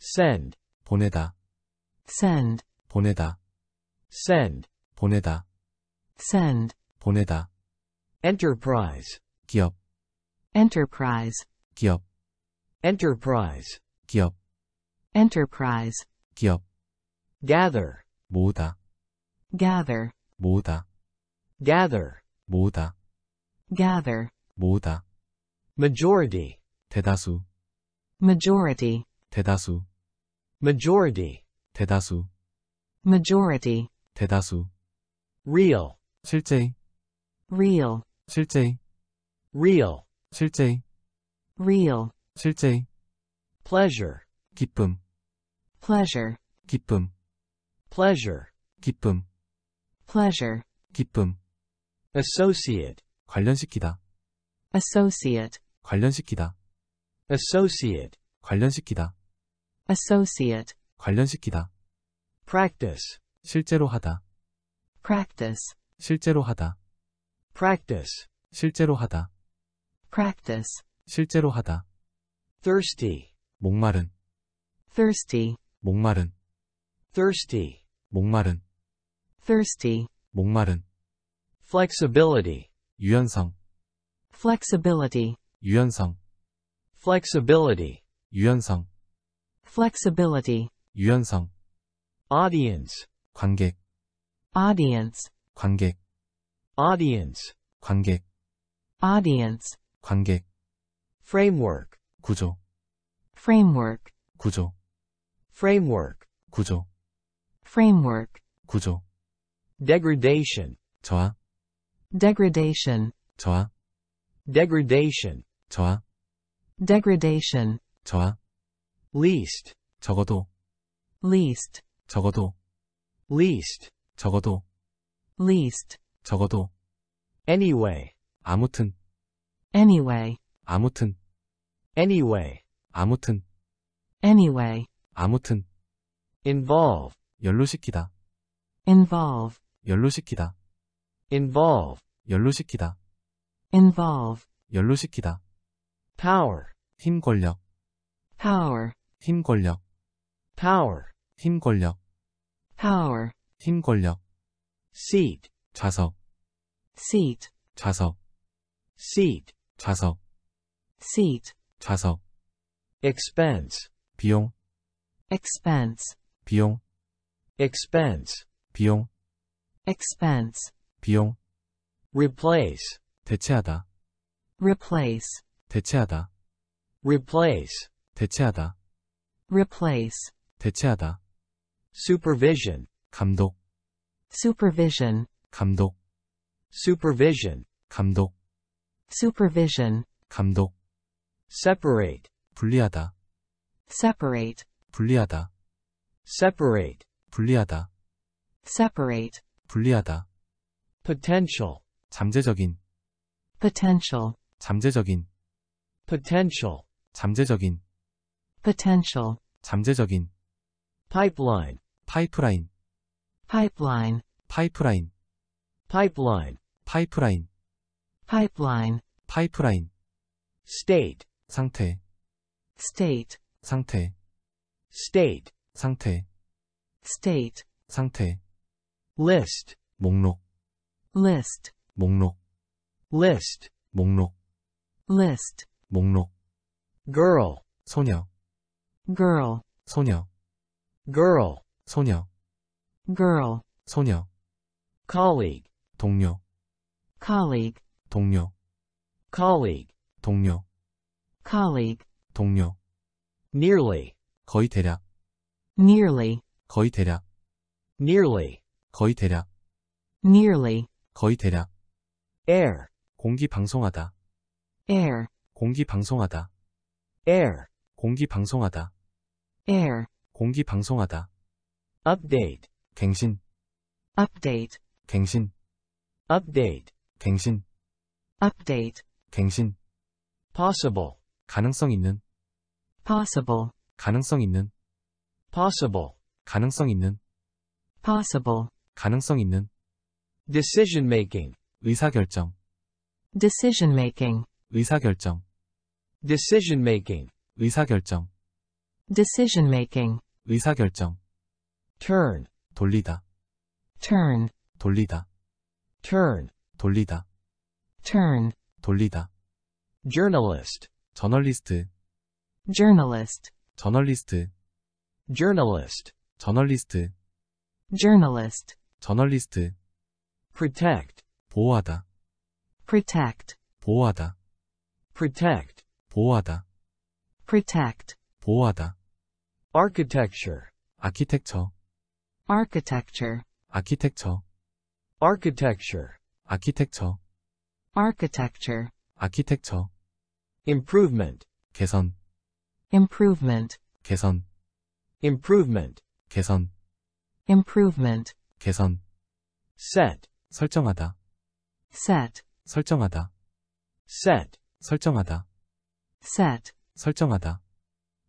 send 보내다 send 보내다 send 보내다 send 보내다 enterprise 기업 enterprise 기업 enterprise 기업 enterprise 기업 gather 모으다 gather 모으다 gather 모으다 gather 모으다 majority 대다수 majority 대다수 majority 대다수 majority 대다수 real 실제 real 실제 real 실제 real 실제 pleasure 기쁨 pleasure 기쁨 pleasure 기쁨 pleasure 기쁨 associate 관련시키다 associate 관련시키다 associate 관련시키다 associate, 관련시키다. practice, 실제로 하다. practice, 실제로 하다. practice, 실제로 하다. practice, 실제로 하다. thirsty, 목마른. thirsty, 목마른. thirsty, 목마른. thirsty, 목마른. flexibility, 유연성. flexibility, 유연성. flexibility, 유연성. flexibility 유연성 audience 관객 audience 관객 audience 관객 audience 관객 framework 구조 framework 구조 framework 구조 framework 구조 degradation 저하 degradation 저하 degradation 저하 degradation 저하 least 적어도 least 적어도 least 적어도 least 적어도 anyway 아무튼 anyway 아무튼 anyway 아무튼 anyway 아무튼 involve 연루시키다 involve 연루시키다 involve 연루시키다 involve 연루시키다 power 힘 권력 power 힘 권력 power 힘 권력 power 힘 권력 seat 좌석 seat 좌석 seat 좌석 seat 좌석 expense 비용 expense 비용 expense 비용 expense 비용 replace 대체하다 replace 대체하다 replace 대체하다 replace 대체하다 supervision 감독 supervision 감독 supervision 감독 supervision 감독 separate 분리하다 separate 분리하다 separate 분리하다 separate 분리하다 potential 잠재적인 potential 잠재적인 potential 잠재적인 potential 잠재적인 pipeline 파이프라인 pipeline 파이프라인 pipeline 파이프라인 pipeline 파이프라인 state 상태 state 상태 state 상태 state 상태 list 목록 list 목록 list 목록 list 목록 girl 소녀 girl 소녀 girl 소녀 girl 소녀 colleague 동료 colleague 동료 colleague 동료 colleague 동료 nearly 거의 대략 nearly 거의 대략 nearly 거의 대략 nearly 거의 대략 air 공기 방송하다 air 공기 방송하다 air 공기 방송하다 air, 공기 방송하다, update, 갱신, update, 갱신, update, 갱신, update, 갱신, possible, 가능성 있는, possible, 가능성 있는, possible, 가능성 있는, possible, 가능성 있는, decision making, 의사결정, decision making, 의사결정, decision making, 의사결정 decision making, 의사 결정. turn, 돌리다, turn, 돌리다, turn, 돌리다, turn, 돌리다, journalist, 저널리스트, journalist, 저널리스트, journalist, 저널리스트, journalist, 저널리스트, protect, 보호하다, protect, 보호하다, protect, 보호하다, protect, 보호하다, architecture architecture architecture a r c h architecture a r c h architecture a r c h improvement 개선 improvement 개선 improvement 개선 improvement 개선 set 설정하다 set 설정하다 set 설정하다 set 설정하다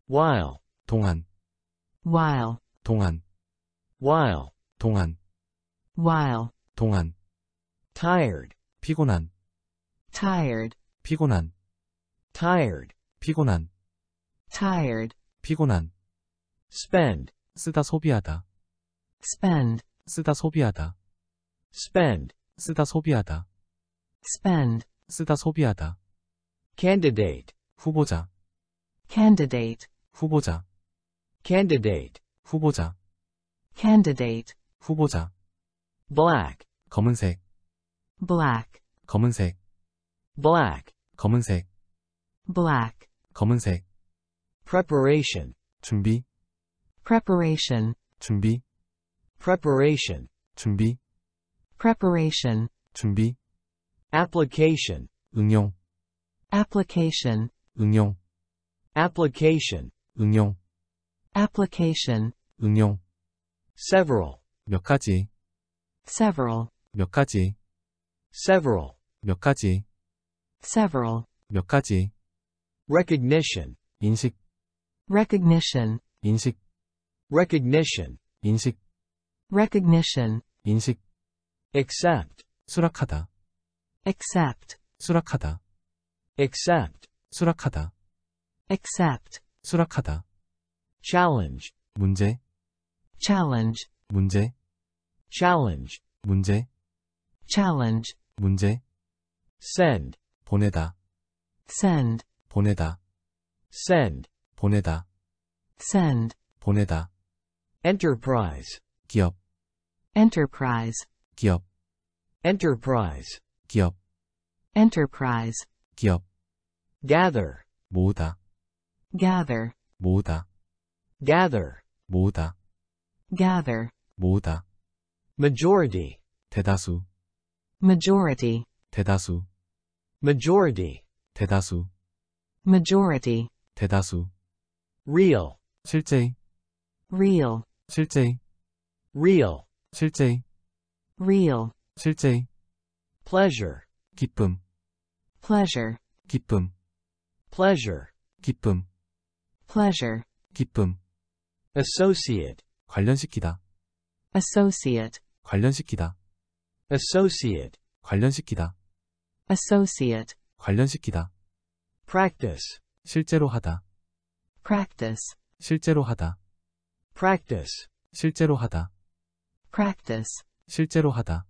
while 동안 while 동안 while 동안 while 동안 tired 피곤한 tired 피곤한 tired 피곤한 tired 피곤한 spend 쓰다 소비하다 spend 쓰다 소비하다 spend 쓰다 소비하다 spend 쓰다 소비하다 candidate 후보자 candidate 후보자 candidate 후보자 candidate 후보자 black 검은색 black 검은색 black 검은색 black 검은색 preparation 준비 preparation 준비 preparation 준비 preparation 준비 application 응용 application 응용 application 응용 application 응용 several 몇 가지 several 몇 가지 several 몇 가지 several 몇 가지 recognition 인식 recognition 인식 recognition 인식 recognition 인식 accept 수락하다 accept 수락하다 accept 수락하다 accept 수락하다 challenge 문제 challenge 문제 challenge 문제 challenge 문제 send 보내다 send 보내다 send 보내다 send 보내다 enterprise 기업 enterprise 기업 enterprise 기업 enterprise 기업 gather 모으다 gather 모으다 gather 모으다 gather 모으다 majority 대다수 majority 대다수 majority 대다수 majority 대다수 real 실제 real 실제 real 실제 real 실제 pleasure 기쁨 pleasure 기쁨 pleasure 기쁨 pleasure 기쁨 associate 관련시키다 associate 관련시키다 associate 관련시키다 associate 관련시키다 practice 실제로 하다 practice 실제로 하다 practice 실제로 하다 practice 실제로 하다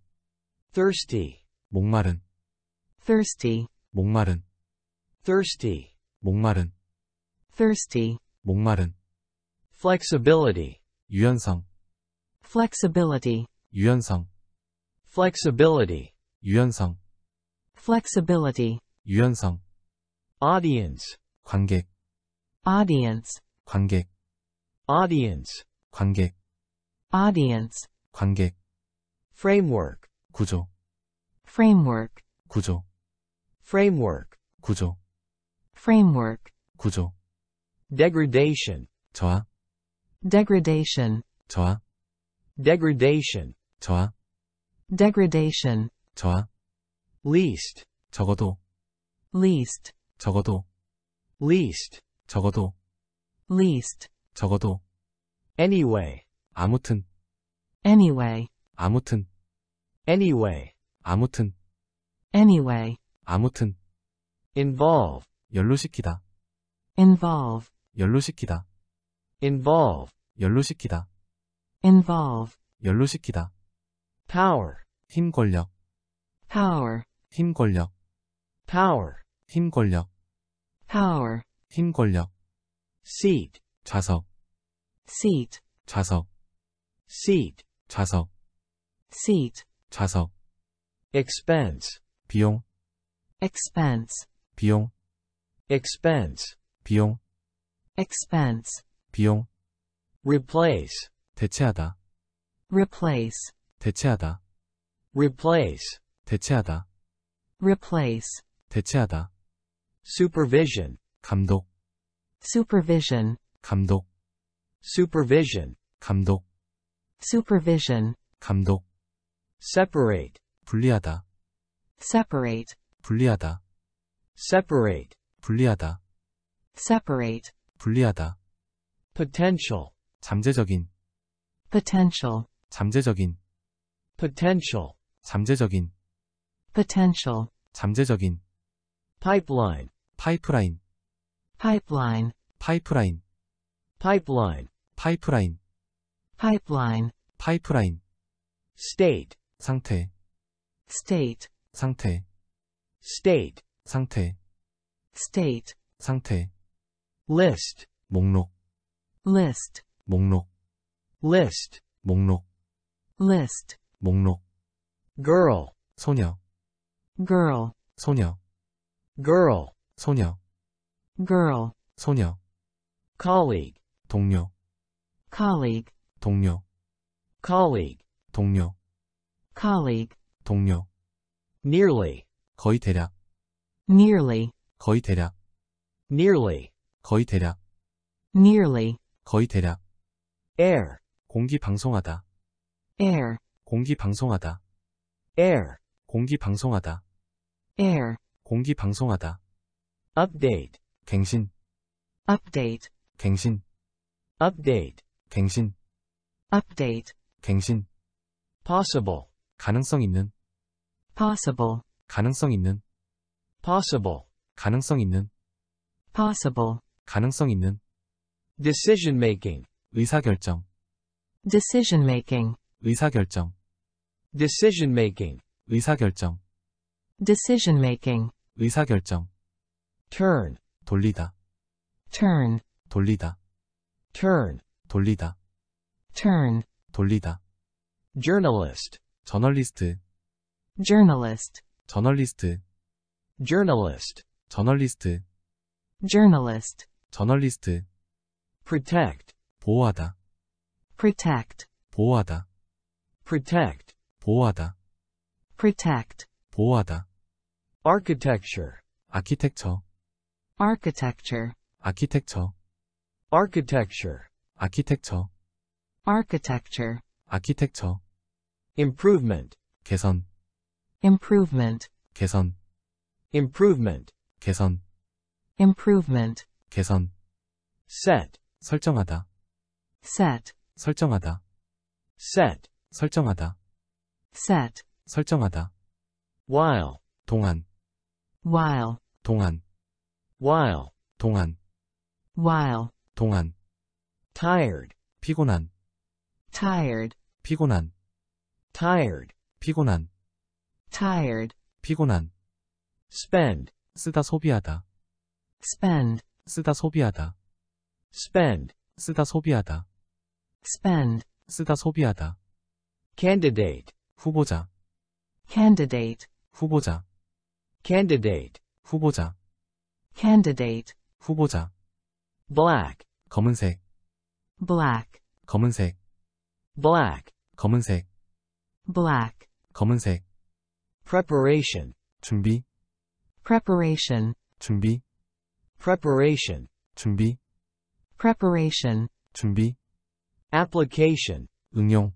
thirsty 목마른 thirsty 목마른 thirsty 목마른 thirsty 목마른 flexibility 유연성 flexibility 유연성 flexibility 유연성 flexibility 유연성 audience 관객 audience 관객 audience 관객 audience 관객 framework 구조 framework 구조 framework 구조 framework 구조 degradation 저하 degradation tor degradation tor degradation tor least 적어도 least 적어도 least 적어도 least 적어도 anyway 아무튼 anyway 아무튼 anyway 아무튼 anyway 아무튼 involve 연루시키다 involve 연루시키다 involve 연루시키다 involve 연루시키다 power 힘 권력 power 힘 권력 power 힘 권력 power 힘 권력 seat 좌석 seat 좌석 seat 좌석 seat 좌석 expense 비용 expense 비용 expense 비용 expense 비용 replace 대체하다 replace 대체하다 replace 대체하다 replace 대체하다 supervision 감독 supervision 감독 supervision 감독 supervision 감독 separate 분리하다 separate 분리하다 separate 분리하다 separate 분리하다 potential 잠재적인 potential 잠재적인 potential 잠재적인 potential 잠재적인 pipeline 파이프라인 pipeline 파이프라인 pipeline 파이프라인 pipeline 파이프라인 state 상태 state 상태 state 상태 state 상태 list 목록 list 목록 list 목록 list 목록 girl 소녀 girl 소녀 girl 소녀 girl 소녀 colleague 동료 colleague 동료 colleague 동료 colleague 동료 nearly 거의 대략 nearly 거의 대략 nearly 거의 대략 nearly 거의 대략 air 공기 방송하다 air 공기 방송하다 air 공기 방송하다 air 공기 방송하다 update 갱신 update 갱신 update 갱신 update 갱신 possible 가능성 있는 possible 가능성 있는 possible 가능성 있는 possible 가능성 있는 decision making 의사결정 decision making 의사결정 decision making 의사결정 decision making 의사결정 turn 돌리다 turn 돌리다 turn 돌리다 turn 돌리다 journalist 저널리스트 journalist 저널리스트 journalist 저널리스트 journalist 저널리스트 protect 보호하다 protect 보호하다 protect 보호하다 protect 보호하다 architecture 아키텍처 architecture 아키텍처 architecture 아키텍처 architecture 아키텍처 improvement 개선 improvement 개선 improvement 개선 improvement 개선 set 설정하다 set 설정하다 set 설정하다 set 설정하다 while 동안 while 동안 while 동안 while 동안 tired 피곤한 tired 피곤한 tired 피곤한 tired 피곤한 spend 쓰다 소비하다 spend 쓰다 소비하다 spend 쓰다 소비하다 spend 쓰다 소비하다 candidate 후보자 candidate 후보자 candidate 후보자 candidate 후보자 black 검은색 black 검은색 black 검은색 black 검은색 preparation 준비 preparation 준비 preparation 준비 preparation 준비 application 응용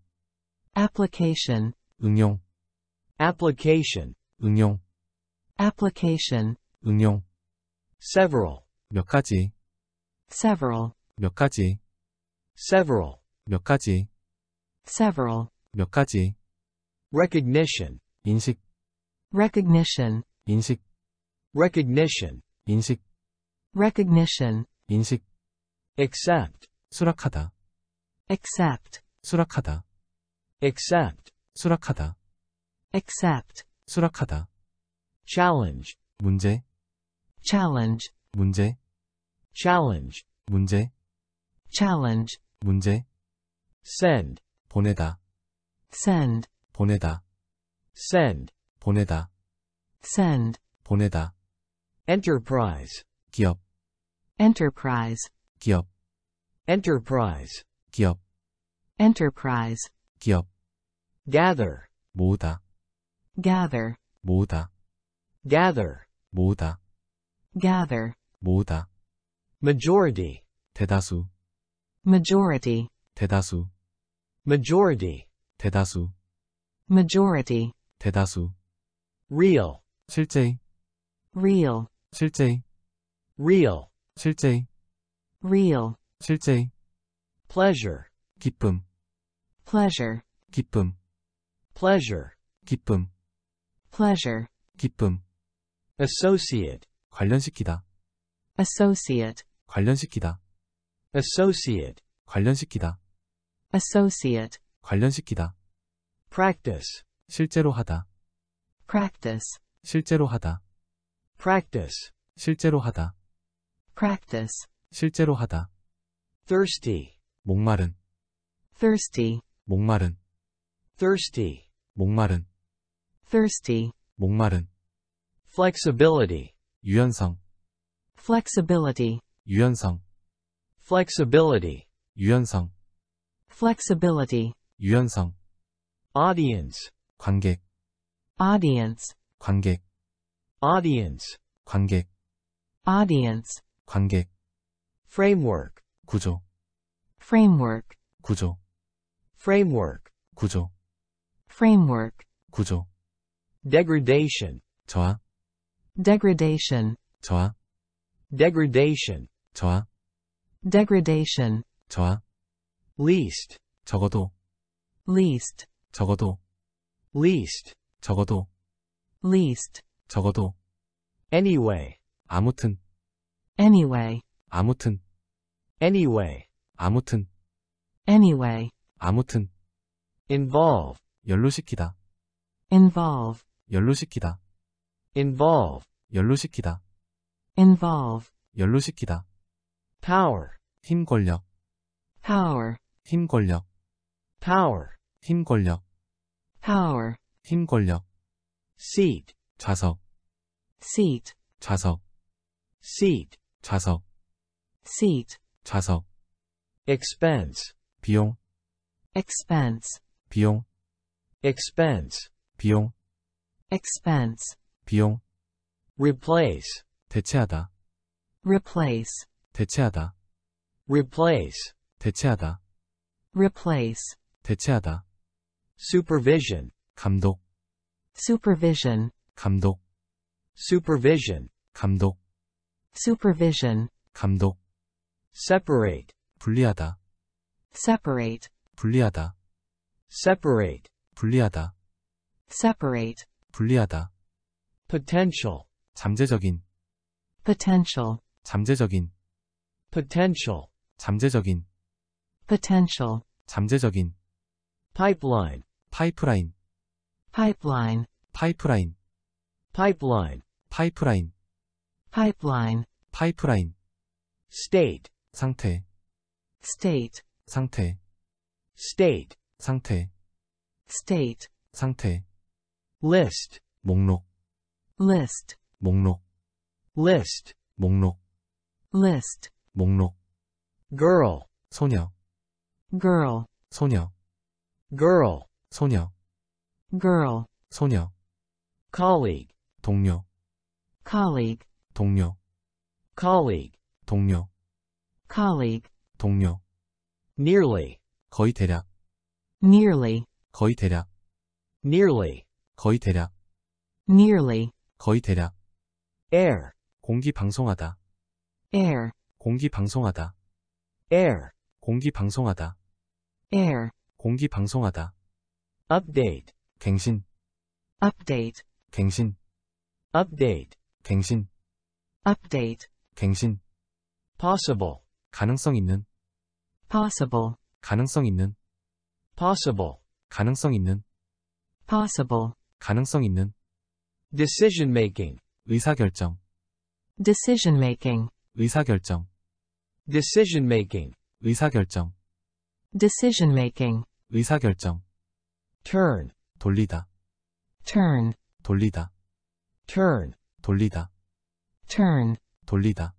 application 응용 application 응용 application 응용 several 몇 가지 several 몇 가지 several 몇 가지 several 몇 가지 recognition 인식 recognition 인식 recognition 인식 recognition 인식 accept 수락하다 accept 수락하다 accept 수락하다 accept 수락하다 challenge 문제 challenge 문제 challenge 문제 challenge 문제 send 보내다 send 보내다 send 보내다 send 보내다 enterprise 기업 enterprise 기업 enterprise 기업 enterprise 기업 gather 모다. gather 모다. gather 모다. gather 모다. majority 대다수 majority 대다수 majority 대다수 majority 대다수 real 실제 real 실제 real 실제 real 실제 pleasure 기쁨 pleasure 기쁨 pleasure 기쁨 pleasure 기쁨 associate 관련시키다 associate 관련시키다 associate 관련시키다 associate 관련시키다 practice 실제로 하다 practice 실제로 하다 practice 실제로 하다 practice 실제로 하다. thirsty 목마른 thirsty 목마른 thirsty 목마른 thirsty 목마른 flexibility 유연성 flexibility 유연성 flexibility 유연성 flexibility 유연성 audience 관객 audience 관객 audience 관객 audience 관객 framework 구조 framework 구조 framework 구조 framework 구조 degradation 저하 degradation 저하 degradation 저하 degradation 저하 least 적어도 least 적어도 least 적어도 least 적어도 anyway 아무튼 anyway 아무튼 anyway 아무튼 anyway 아무튼 involve 연루시키다 involve 연루시키다 involve 연루시키다 involve 연루시키다 power 힘 권력 power 힘 권력 power 힘 권력 power 힘 권력 seat 좌석 seat 좌석 seat 좌석 seat 좌석 expense 비용 expense 비용 expense 비용 expense 비용 replace 대체하다 replace 대체하다 replace 대체하다 replace 대체하다 supervision 감독 supervision 감독 supervision 감독 supervision 감독 separate 분리하다 separate 분리하다 separate 분리하다 separate 분리하다 potential 잠재적인 potential 잠재적인 potential 잠재적인 potential 잠재적인 pipeline 파이프라인 pipeline 파이프라인 pipeline 파이프라인 pipeline 파이프라인 state 상태 state 상태 state 상태 state 상태 list 목록 list 목록 list 목록 list 목록 girl 소녀 girl 소녀 girl 소녀 girl 소녀 colleague 동료 colleague 동료 colleague 동료 colleague, 동료, nearly, 거의 대략, nearly, 거의 대략, nearly, 거의 대략, nearly, 거의 대략, air, 공기 방송하다, air, 공기 방송하다, air, 공기 방송하다, air, 공기 방송하다, update, 갱신, update, 갱신, update, 갱신, update, 갱신, possible, 가능성 있는 possible 가능성 있는 possible 가능성 있는 possible 가능성 있는 decision making 의사결정 decision making 의사결정 decision making 의사결정 decision making 의사결정 turn 돌리다 turn 돌리다 turn 돌리다 turn 돌리다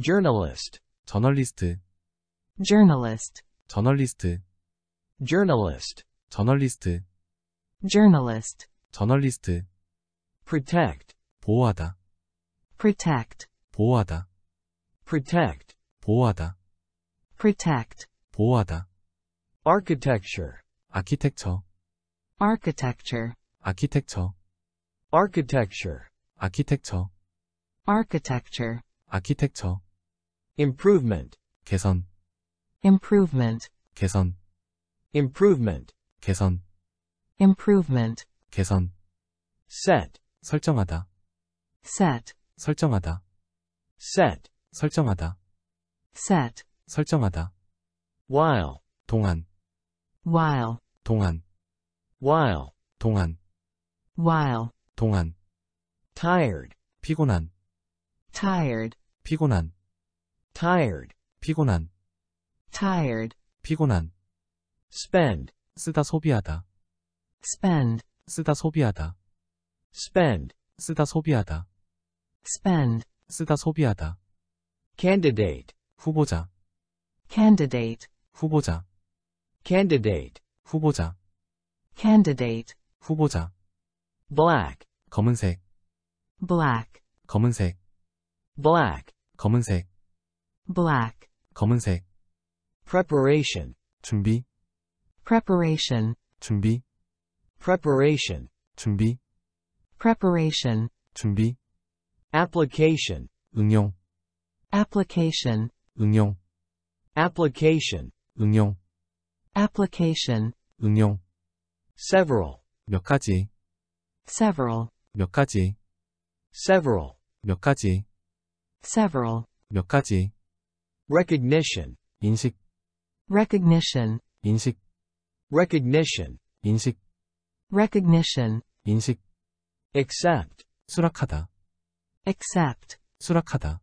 journalist 저널리스트 journalist Journalist. journalist 저널리스트 journalist 저널리스트 protect 보호하다 protect 보호하다 protect 보호하다 protect 보호하다 architecture 아키텍처 architecture 아키텍처 architecture 아키텍처 architecture 아키텍처 improvement 개선 improvement 개선 improvement 개선 improvement 개선 set 설정하다 set 설정하다 set 설정하다 set 설정하다 while 동안 while 동안 while 동안 while 동안 tired 피곤한 tired 피곤한 tired, 피곤한, tired, 피곤한, spend, 쓰다 소비하다, spend, 쓰다 소비하다, spend, 쓰다 소비하다, spend, 쓰다 소비하다, candidate, 후보자, candidate, 후보자, candidate, 후보자, candidate, 후보자, black, 검은색, black, 검은색, black, 검은색, black, 검은색, preparation, 준비, preparation, 준비, preparation, 준비, preparation, 준비, application, 응용, application, 응용, application, 응용, application, 응용, several, 몇 가지, several, 몇 가지, several, 몇 가지, several, 몇 가지 recognition 인식 recognition 인식 recognition 인식 recognition 인식 accept 수락하다 accept 수락하다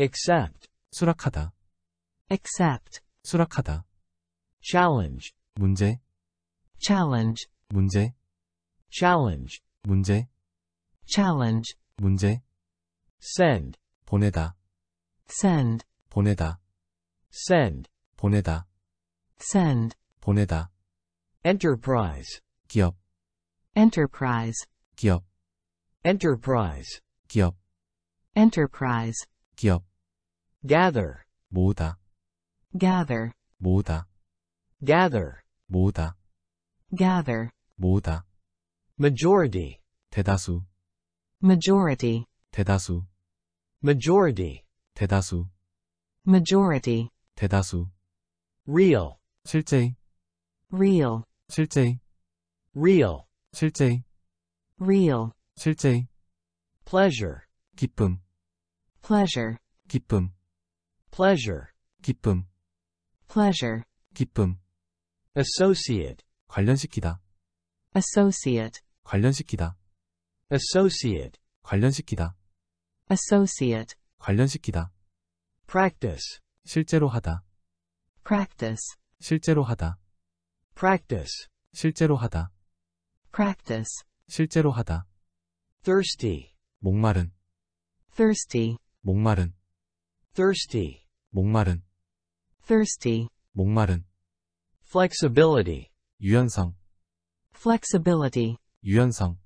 accept 수락하다 accept 수락하다 challenge 문제 challenge 문제 challenge 문제 challenge 문제 send 보내다 send 보내다 send 보내다 send 보내다 enterprise 기업 enterprise 기업 enterprise 기업 enterprise 기업 gather 모으다 gather 모으다 gather 모으다 gather 모으다 majority 대다수 majority 대다수 majority 대다수 majority 대다수 real 실제 real 실제 real 실제 real 실제 pleasure 기쁨 pleasure 기쁨 pleasure 기쁨 pleasure 기쁨 associate 관련시키다 associate 관련시키다 associate 관련시키다 associate 관련시키다 practice 실제로 하다 practice 실제로 하다 practice 실제로 하다 practice 실제로 하다 thirsty 목마른 thirsty 목마른 thirsty 목마른 thirsty 목마른 flexibility 유연성 flexibility 유연성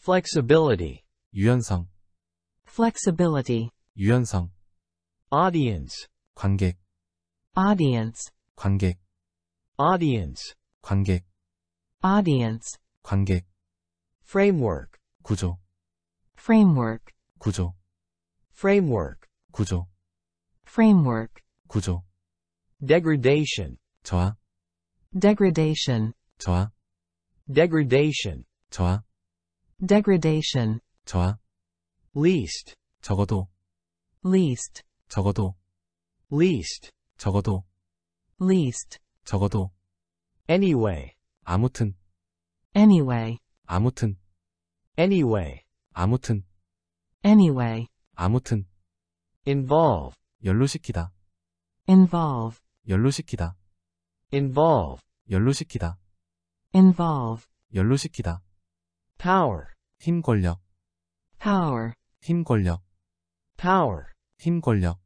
flexibility 유연성 flexibility 유연성 audience 관객 audience 관객 audience 관객 audience 관객 framework 구조 framework 구조 framework 구조 framework 구조 degradation 저하 degradation 저하 degradation 저하 degradation 저하 least 적어도 least 적어도 least 적어도 least 적어도 anyway 아무튼 anyway 아무튼 anyway 아무튼 anyway 아무튼 involve 연루시키다 involve 연루시키다 involve 연루시키다 involve 연루시키다 power 힘 권력 power 힘 권력 power 힘 권력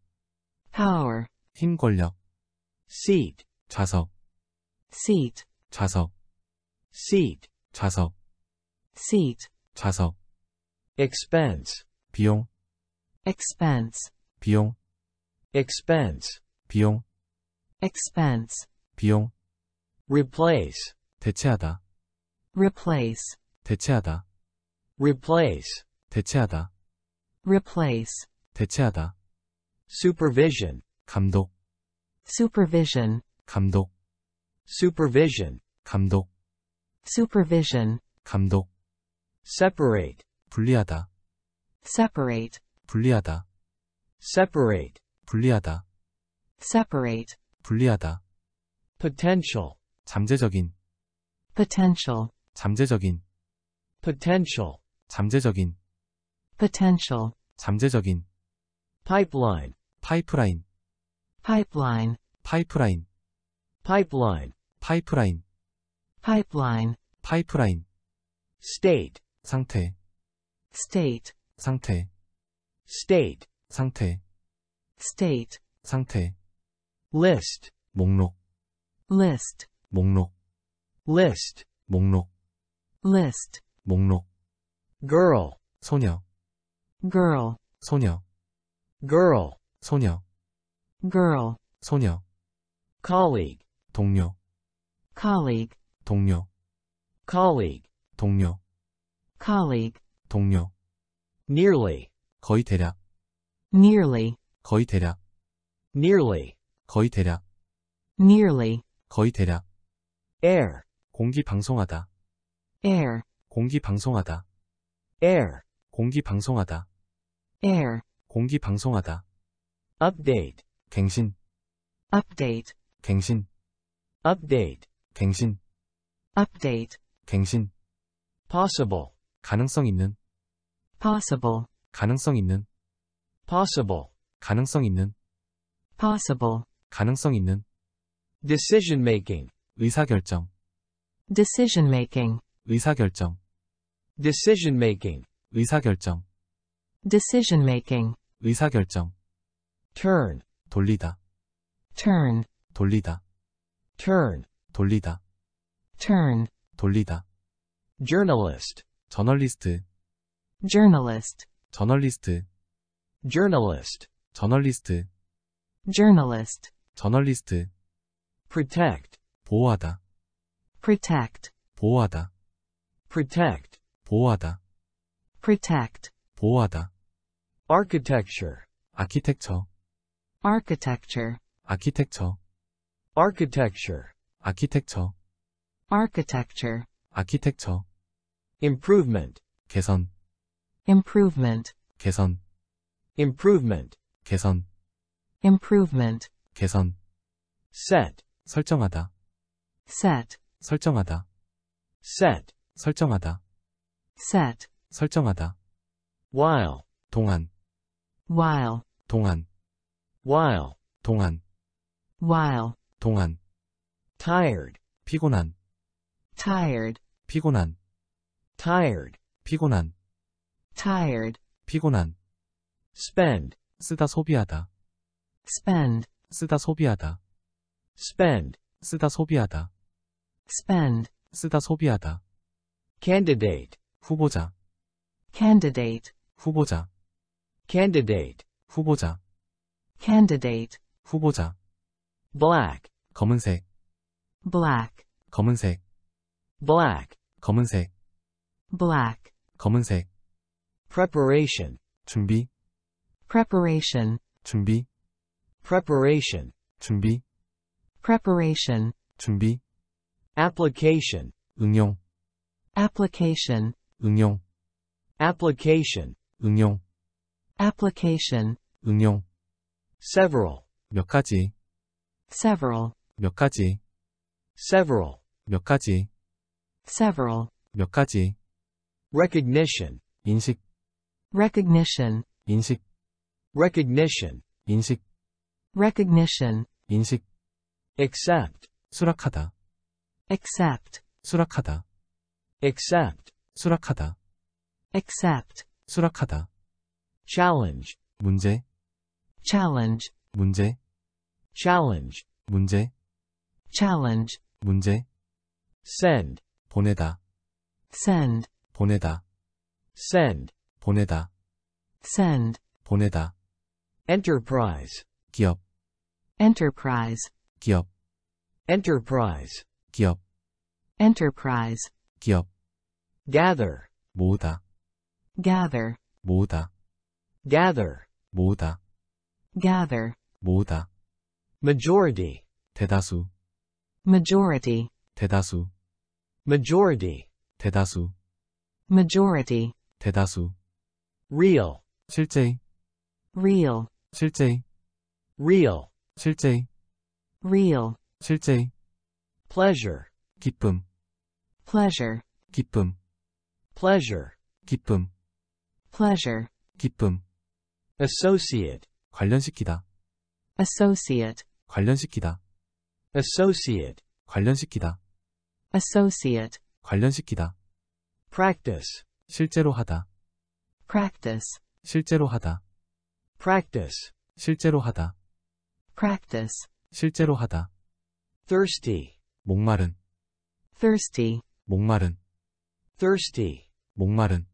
power 힘 권력 seat 좌석 seat 좌석 seat 좌석 seat 좌석 expense 비용 expense 비용 expense 비용 expense 비용 replace 대체하다 replace 대체하다 replace 대체하다 replace 대체하다 supervision 감독 supervision 감독 supervision 감독 supervision 감독 separate 분리하다 separate 분리하다 separate 분리하다 separate 분리하다 potential 잠재적인 potential 잠재적인 potential 잠재적인 potential 잠재적인 pipeline Pipeline. pipeline Pipeline. pipeline pipeline 파이프라인 state 상태 state 상태 state 상태 state 상태 list 목록 list 목록 list 목록 list 목록 girl 소녀 girl 소녀 girl 소녀 girl 소녀 colleague 동료 colleague 동료 colleague 동료 colleague 동료 nearly 거의 대략 nearly 거의 대략 nearly 거의 대략 nearly 거의 대략 air 공기 방송하다 air 공기 방송하다 air 공기 방송하다 air 공기 방송하다. update 갱신 update 갱신 update 갱신 update 갱신 possible 가능성 있는 possible 가능성 있는 possible 가능성 있는 possible 가능성 있는 decision making 의사결정 decision making 의사결정 decision making 의사결정 decision making 의사결정 turn 돌리다 turn 돌리다 turn 돌리다 turn 돌리다 journalist 저널리스트 journalist 저널리스트 journalist 저널리스트 journalist 저널리스트 protect 보호하다 protect 보호하다 protect 보호하다 protect 보호하다 architecture 아키텍처 architecture 아키텍처 architecture 아키텍처 architecture 아키텍처 improvement 개선 improvement 개선 improvement 개선 improvement 개선 set 설정하다 set 설정하다 set 설정하다 set 설정하다 while 동안 while 동안 while 동안 while 동안 tired 피곤한 tired 피곤한 tired 피곤한 tired 피곤한 spend 쓰다 소비하다 spend 쓰다 소비하다 spend 쓰다 소비하다 spend 쓰다 소비하다 candidate 후보자 candidate 후보자 candidate 후보자 candidate 후보자 black 검은색 black 검은색 black 검은색 black 검은색 preparation 준비 preparation 준비 preparation 준비 preparation 준비 application 응용 application 응용 application 응용 application 응용 several 몇 가지 several 몇 가지 several 몇 가지 several 몇 가지 recognition 인식 recognition 인식 recognition 인식 recognition 인식 accept 수락하다 accept 수락하다 accept 수락하다 accept 수락하다 challenge 문제 challenge 문제 challenge 문제 challenge 문제 send 보내다 send 보내다 send 보내다 send 보내다 enterprise 기업 enterprise 기업 enterprise 기업 enterprise 기업 gather 모으다 gather 모으다 gather 모으다 gather 모으다 majority 대다수 majority 대다수 majority 대다수 majority 대다수 real 실제 real 실제 real 실제 real 실제 pleasure 기쁨 pleasure 기쁨 pleasure 기쁨 pleasure 기쁨 associate 관련시키다 associate 관련시키다 associate 관련시키다 associate 관련시키다 practice 실제로 하다 practice 실제로 하다 practice 실제로 하다 practice 실제로 하다 thirsty 목마른 thirsty 목마른 thirsty 목마른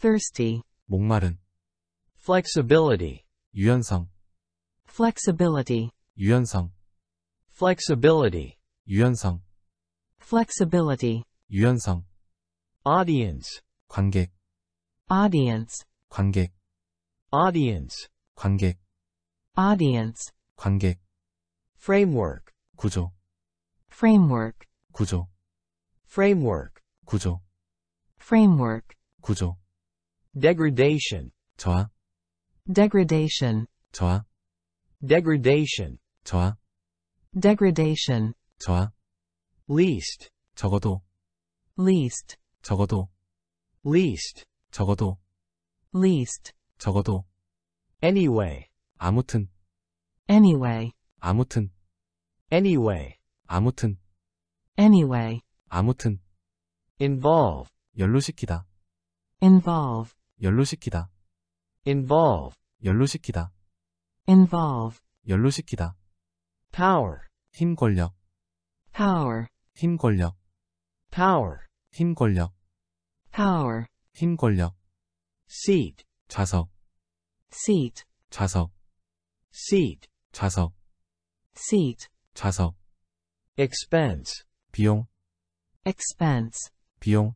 thirsty 목마른 flexibility 유연성 flexibility 유연성 flexibility 유연성 flexibility 유연성 audience 관객 audience 관객 audience 관객 audience 관객 framework 구조 framework 구조 framework 구조 framework 구조 degradation 저하 degradation toi degradation toi degradation toi least 적어도 least 적어도 least 적어도 least 적어도 anyway 아무튼 anyway 아무튼 anyway 아무튼 anyway 아무튼 involve 연루시키다 involve 연루시키다 involve 연루시키다 involve 연루시키다 power 힘 권력 power 힘 권력 power 힘 권력 power 힘 권력 seat 좌석 seat 좌석 seat 좌석 seat 좌석 expense 비용 expense 비용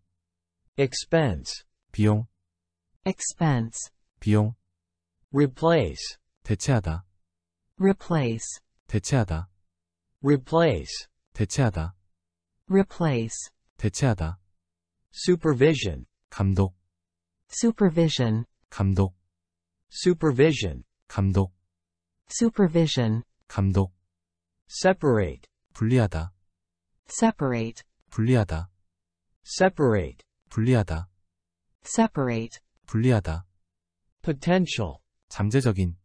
expense 비용 expense 비용 replace 대체하다 replace 대체하다 replace 대체하다 replace 대체하다 supervision 감독 supervision 감독 supervision 감독 supervision 감독 separate 분리하다 separate 분리하다 separate 분리하다 separate 분리하다 potential 잠재적인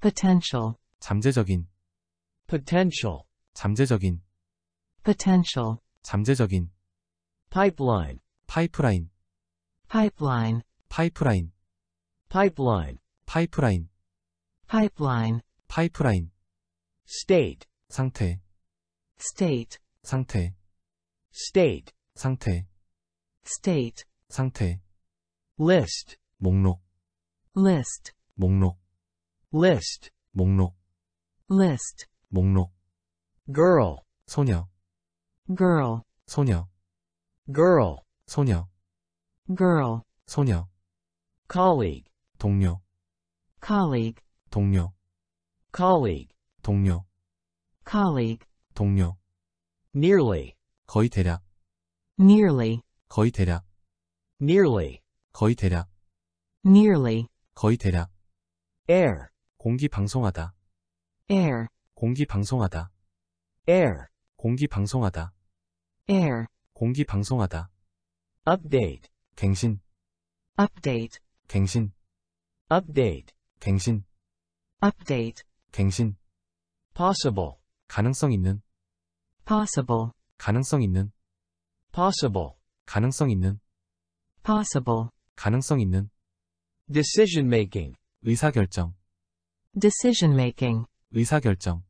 potential 잠재적인 potential 잠재적인 potential 잠재적인 pipeline 파이프라인 pipeline 파이프라인 pipeline 파이프라인 pipeline 파이프라인 state 상태 state 상태 state 상태 state 상태 list 목록 list 목록 list 목록 list 목록 girl 소녀 girl 소녀 girl 소녀 girl 소녀 colleague 동료 colleague 동료 colleague 동료 colleague 동료 nearly 거의 대략 nearly 거의 대략 nearly 거의 대략 nearly 거의 대략 air 공기 방송하다 air 공기 방송하다 air 공기 방송하다 air 공기 방송하다 update 갱신 update 갱신 update 갱신 update 갱신 possible 가능성 있는 possible 가능성 있는 possible 가능성 있는 possible 가능성 있는 decision making 의사결정 decision making 의사결정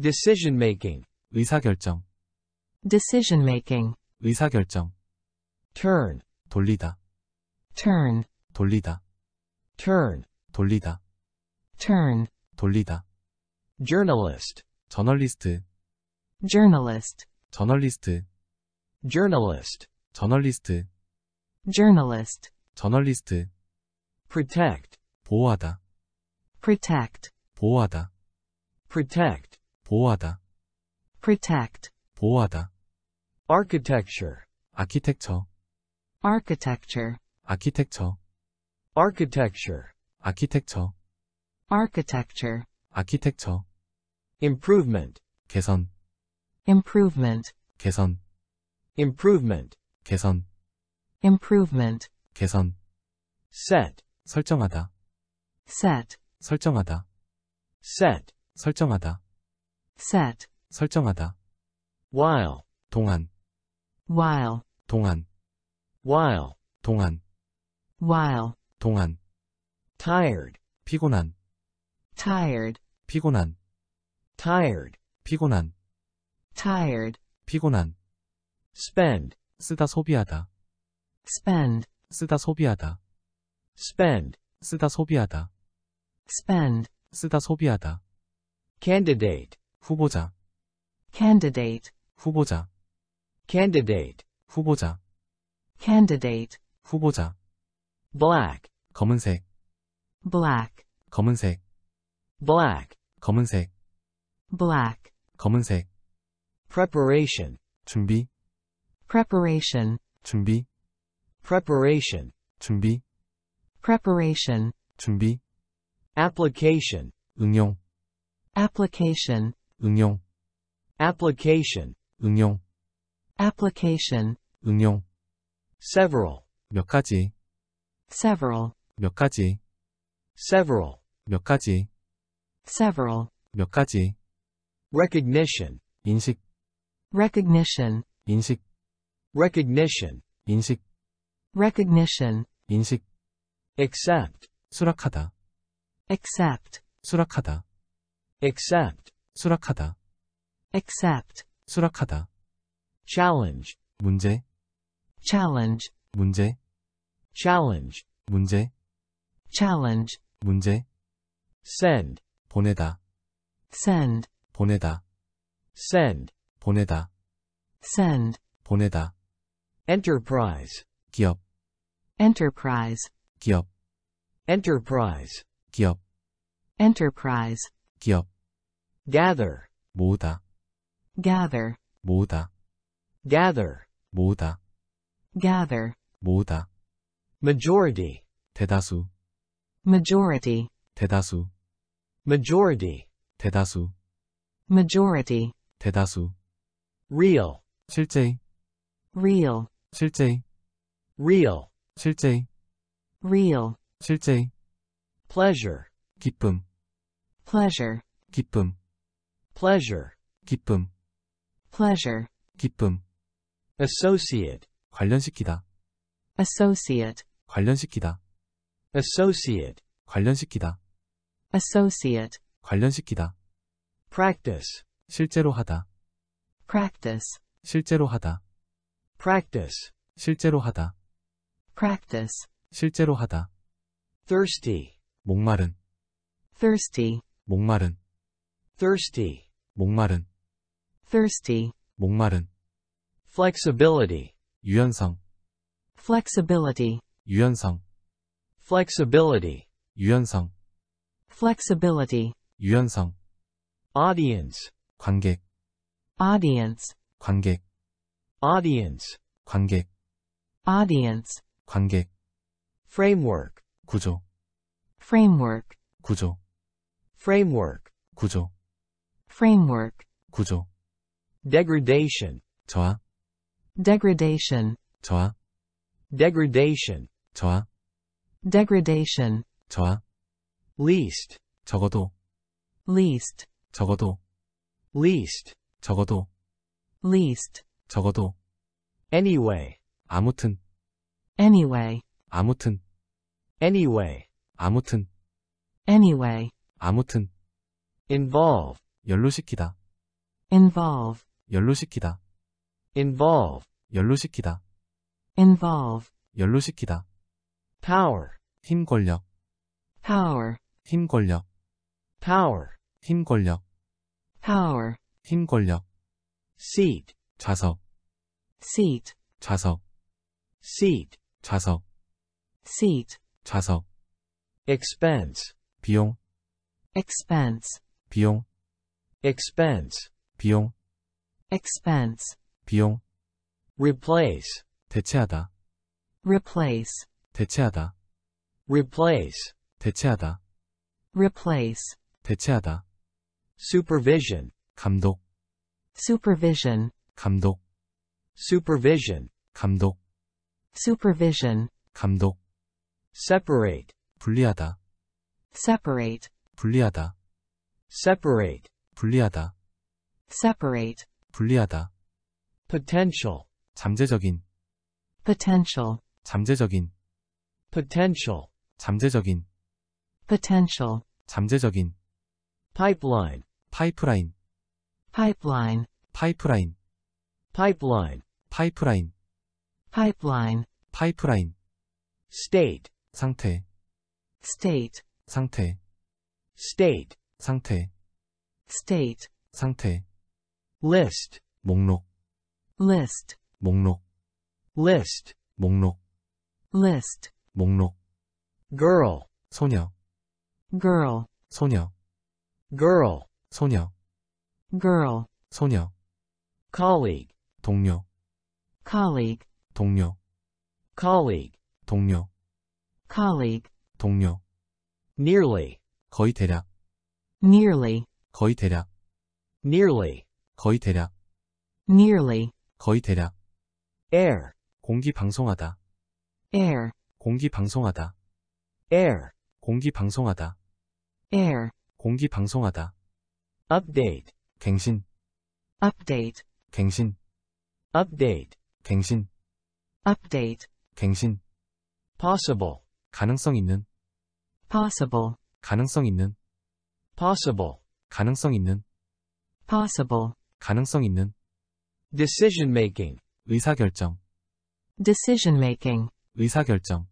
decision making 의사결정 decision making 의사결정 turn 돌리다 turn 돌리다 turn 돌리다 turn 돌리다 journalist 저널리스트 journalist 저널리스트 journalist 저널리스트 journalist 저널리스트 protect 보호하다 protect 보호하다 protect 보호하다 protect 보호하다 architecture 아키텍처 architecture 아키텍처 architecture 아키텍처 architecture 아키텍처 improvement 개선 improvement 개선 improvement 개선 improvement 개선 set 설정하다 set 설정하다 set 설정하다 set 설정하다 while 동안 while 동안 while 동안 while 동안 tired 피곤한 tired 피곤한 tired 피곤한 tired 피곤한 spend 쓰다 소비하다 spend 쓰다 소비하다 spend 쓰다 소비하다 spend 쓰다 소비하다 candidate 후보자 candidate 후보자 candidate 후보자 candidate 후보자 black 검은색 black 검은색 black 검은색 black 검은색 preparation 준비 preparation 준비 preparation 준비 preparation 준비 application 응용 application 응용 application 응용 application 응용 several 몇 가지 several 몇 가지 several 몇 가지 several 몇 가지 recognition 인식 recognition 인식 recognition 인식 recognition 인식 accept 수락하다 accept 수락하다 accept 수락하다 accept 수락하다 challenge 문제 challenge 문제 challenge 문제 challenge 문제 send 보내다 send 보내다 send 보내다 send 보내다 enterprise 기업 enterprise 기업 enterprise 기업 enterprise 기업 gather 모다. gather 모다. gather 모다. gather 모다. majority 대다수 majority 대다수 majority 대다수 majority 대다수 real 실제 real 실제 real 실제 real 실제 pleasure 기쁨 pleasure 기쁨 pleasure 기쁨 pleasure 기쁨 associate 관련시키다 associate 관련시키다 associate 관련시키다 associate 관련시키다 practice 실제로 하다 practice 실제로 하다 practice 실제로 하다 practice 실제로 하다. thirsty 목마른 thirsty 목마른 thirsty 목마른 thirsty 목마른 flexibility 유연성 flexibility 유연성 flexibility 유연성 flexibility 유연성 audience 관객 audience 관객 audience 관객 audience 관객 framework 구조 framework 구조 framework 구조 framework 구조 degradation 저하 degradation 저하 degradation 저하 degradation 저하 least 적어도 least 적어도 least 적어도 least 적어도 anyway 아무튼 anyway 아무튼 Anyway. 아무튼. Anyway. 아무튼. Involve. 연루시키다. Involve. 연루시키다. Involve. 연루시키다. Involve. 연루시키다. Power. 힘 권력. Power. 힘 권력. Power. 힘 권력. Power. 힘 권력. Seat. 좌석. Seat. 좌석. Seat. 좌석. Seat. 좌석 expense 비용 expense 비용 expense 비용 expense 비용 replace 대체하다 replace 대체하다 replace 대체하다 replace 대체하다 supervision 감독 supervision 감독 supervision 감독 supervision 감독 separate 분리하다 separate 분리하다 separate 분리하다 separate 분리하다 potential 잠재적인 potential 잠재적인 potential 잠재적인 potential 잠재적인 pipeline 파이프라인 pipeline 파이프라인 pipeline 파이프라인 pipeline 파이프라인 state 상태 state 상태 state 상태 state 상태 list 목록 list 목록 list 목록 list 목록 girl 소녀 girl 소녀 girl 소녀 girl 소녀 colleague 동료 colleague 동료 colleague 동료 colleague, 동료, nearly, 거의 대략, nearly, 거의 대략, nearly, 거의 대략, nearly, 거의 대략, air, 공기 방송하다, air, 공기 방송하다, air, 공기 방송하다, air, 공기 방송하다, update, 갱신, update, 갱신, update, 갱신, update, 갱신, possible, 가능성 있는 possible 가능성 있는 possible 가능성 있는 possible 가능성 있는 decision making 의사결정 decision making 의사결정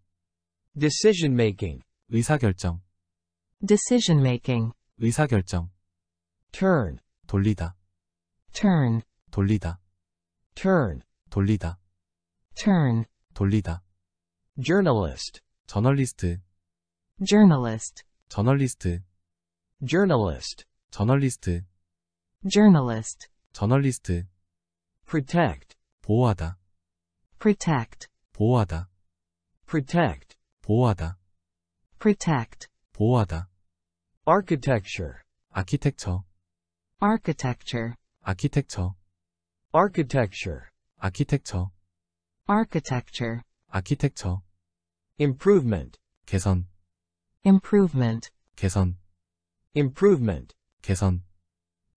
decision making 의사결정 decision making 의사결정 turn 돌리다 turn 돌리다 turn 돌리다 turn 돌리다 journalist 저널리스트 journalist Journalist. journalist 저널리스트 journalist 저널리스트 protect 보호하다 protect 보호하다 protect 보호하다 protect 보호하다 architecture 아키텍처 architecture 아키텍처 architecture 아키텍처 architecture 아키텍처 improvement 개선 improvement 개선 improvement 개선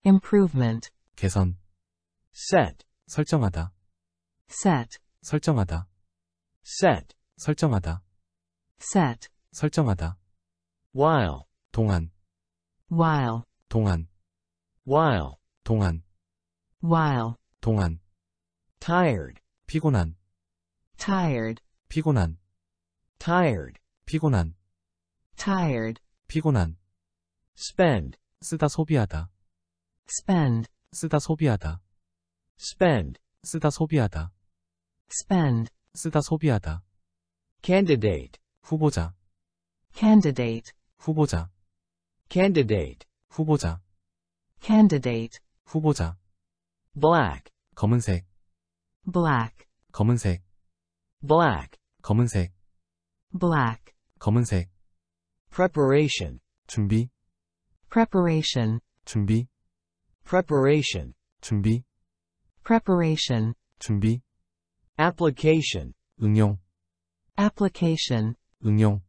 improvement 개선 set 설정하다 set 설정하다 set 설정하다 set 설정하다 while 동안 while 동안 while 동안 while 동안 tired 피곤한 tired 피곤한 tired, 피곤한, tired, 피곤한, spend, 쓰다 소비하다, spend, 쓰다 소비하다, spend, 쓰다 소비하다, spend, 쓰다 소비하다, candidate, 후보자, candidate, 후보자, candidate, 후보자, candidate, 후보자, black, 검은색, black, 검은색, black, 검은색, black, 검은색, preparation, 준비, preparation, 준비, preparation, 준비, preparation, 준비, application, 응용, application, 응용,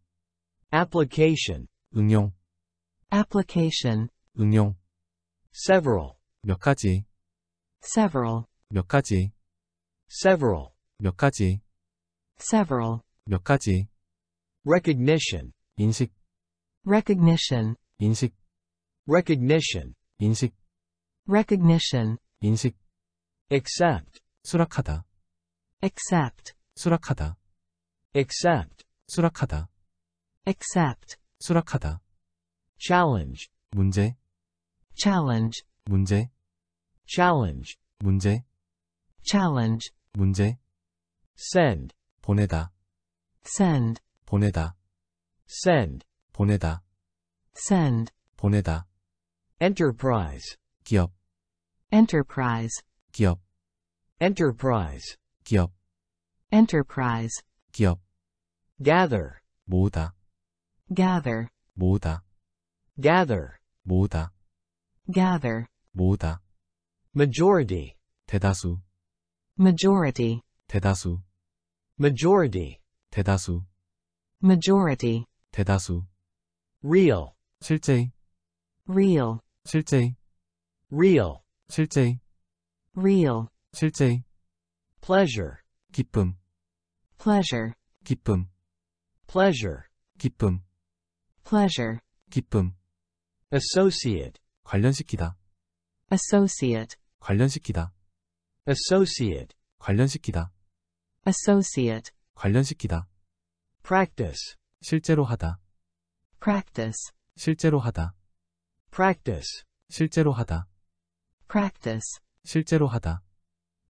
application, 응용, application, 응용, several, 몇 가지, several, 몇 가지, several, 몇 가지, several, 몇 가지 recognition 인식 recognition 인식 recognition 인식 recognition 인식 accept 수락하다 accept 수락하다 accept 수락하다 accept 수락하다 challenge 문제 challenge 문제 challenge 문제 challenge 문제 send 보내다 send 보내다 send 보내다 send 보내다 enterprise 기업 enterprise 기업 enterprise 기업 enterprise 기업 gather 모으다 gather 모으다 gather 모으다 gather 모으다 majority 대다수 majority 대다수 majority 대다수 majority 대다수 real 실제 real 실제 real 실제 real 실제 pleasure 기쁨 pleasure 기쁨 pleasure 기쁨 pleasure 기쁨 associate 관련시키다 associate 관련시키다 associate 관련시키다 associate 관련시키다 practice 실제로 하다 practice 실제로 하다 practice 실제로 하다 practice 실제로 하다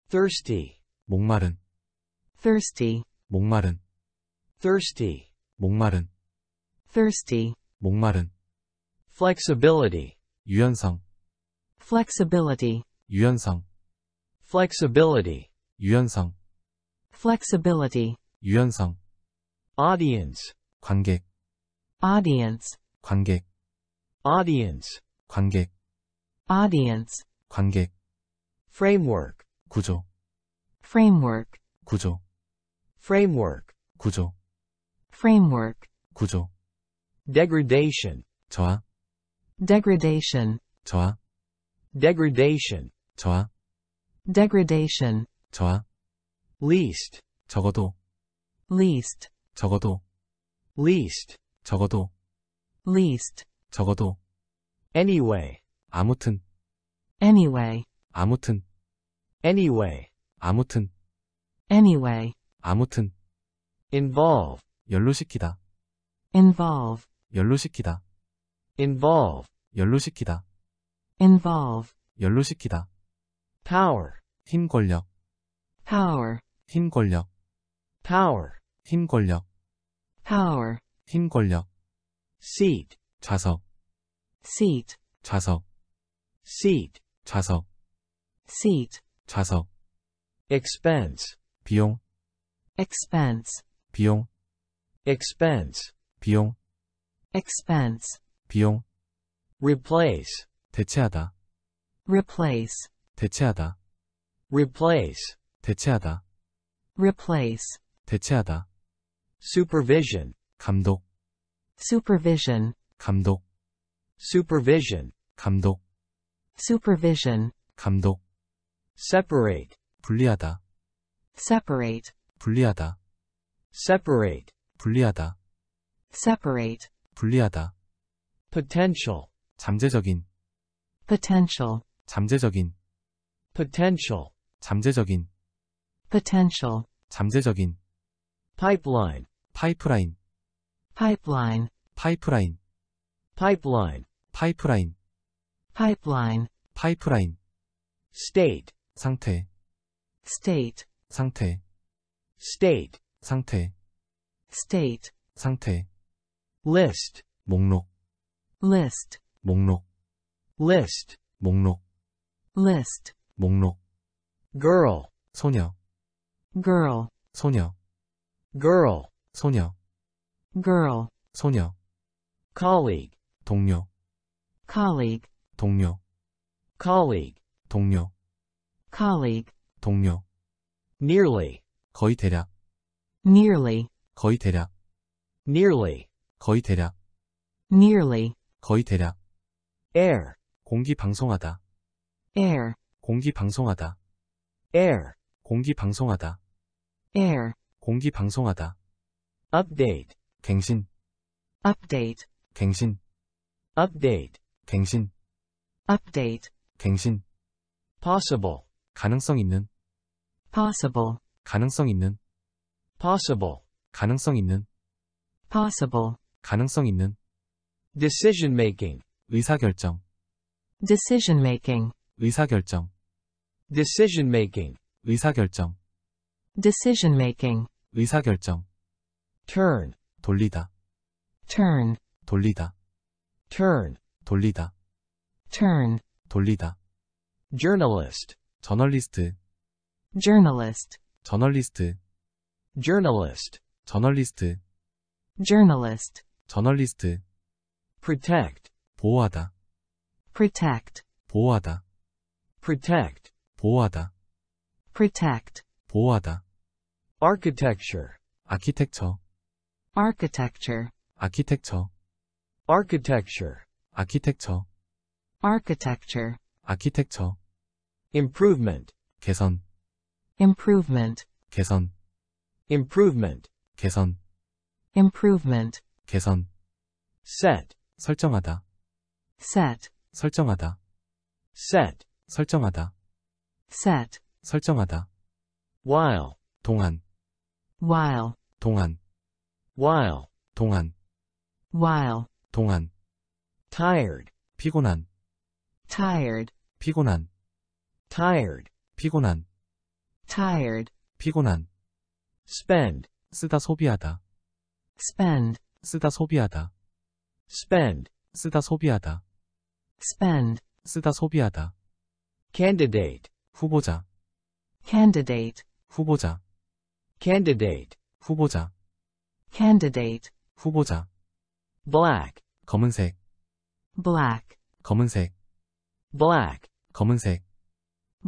thirsty 목마른 thirsty 목마른 thirsty 목마른 thirsty 목마른 flexibility 유연성 flexibility 유연성 flexibility 유연성 flexibility 유연성 audience 관객 audience 관객 audience 관객 audience 관객 framework 구조 framework 구조 framework 구조 framework 구조 degradation 저하 degradation 저하 degradation 저하 degradation 저하 least 적어도 least 적어도 least 적어도 least 적어도 anyway 아무튼 anyway 아무튼 anyway 아무튼 anyway 아무튼 involve 연루시키다 involve 연루시키다 involve 연루시키다 involve 연루시키다 power 힘 권력 power 힘 권력 power 힘 권력 power 힘 권력 seat 좌석 seat 좌석 seat 좌석 seat 좌석 expense 비용 expense 비용 expense 비용 expense 비용 replace 대체하다 replace 대체하다 replace 대체하다 replace 대체하다 supervision 감독 supervision 감독 supervision 감독 supervision 감독 separate 분리하다 separate 분리하다 separate 분리하다 separate 분리하다 potential 잠재적인 potential 잠재적인 potential 잠재적인 potential 잠재적인 pipeline Pipeline. pipeline Pipeline. pipeline pipeline 파이프라인 state 상태 state 상태 state 상태 state 상태 list 목록 list 목록 list 목록 list 목록 girl 소녀 girl 소녀 girl 소녀 girl 소녀 colleague 동료 colleague 동료 colleague 동료 colleague 동료 nearly 거의 대략 nearly 거의 대략 nearly 거의 대략 nearly 거의 대략 air 공기 방송하다 air 공기 방송하다 air 공기 방송하다 air 공기 방송하다. update 갱신 update 갱신 update 갱신 update 갱신 possible 가능성 있는 possible 가능성 있는 possible 가능성 있는 possible 가능성 있는 decision making 의사결정 decision making 의사결정 decision making 의사결정 decision making 의사결정 turn 돌리다 turn 돌리다 turn 돌리다 turn 돌리다 journalist 저널리스트 journalist 저널리스트 journalist 저널리스트 journalist 저널리스트 protect 보호하다 protect 보호하다 protect 보호하다 protect 보호하다 architecture architecture architecture architecture architecture architecture architecture architecture improvement 개선 improvement 개선 improvement 개선 improvement 개선 set 설정하다 set 설정하다 set 설정하다 set 설정하다 while 동안 while 동안 while 동안 while 동안 tired 피곤한 tired 피곤한 tired 피곤한 tired 피곤한 spend 쓰다 소비하다 spend 쓰다 소비하다 spend 쓰다 소비하다 spend 쓰다 소비하다 candidate 후보자 candidate 후보자 candidate 후보자 candidate 후보자 black 검은색 black 검은색 black 검은색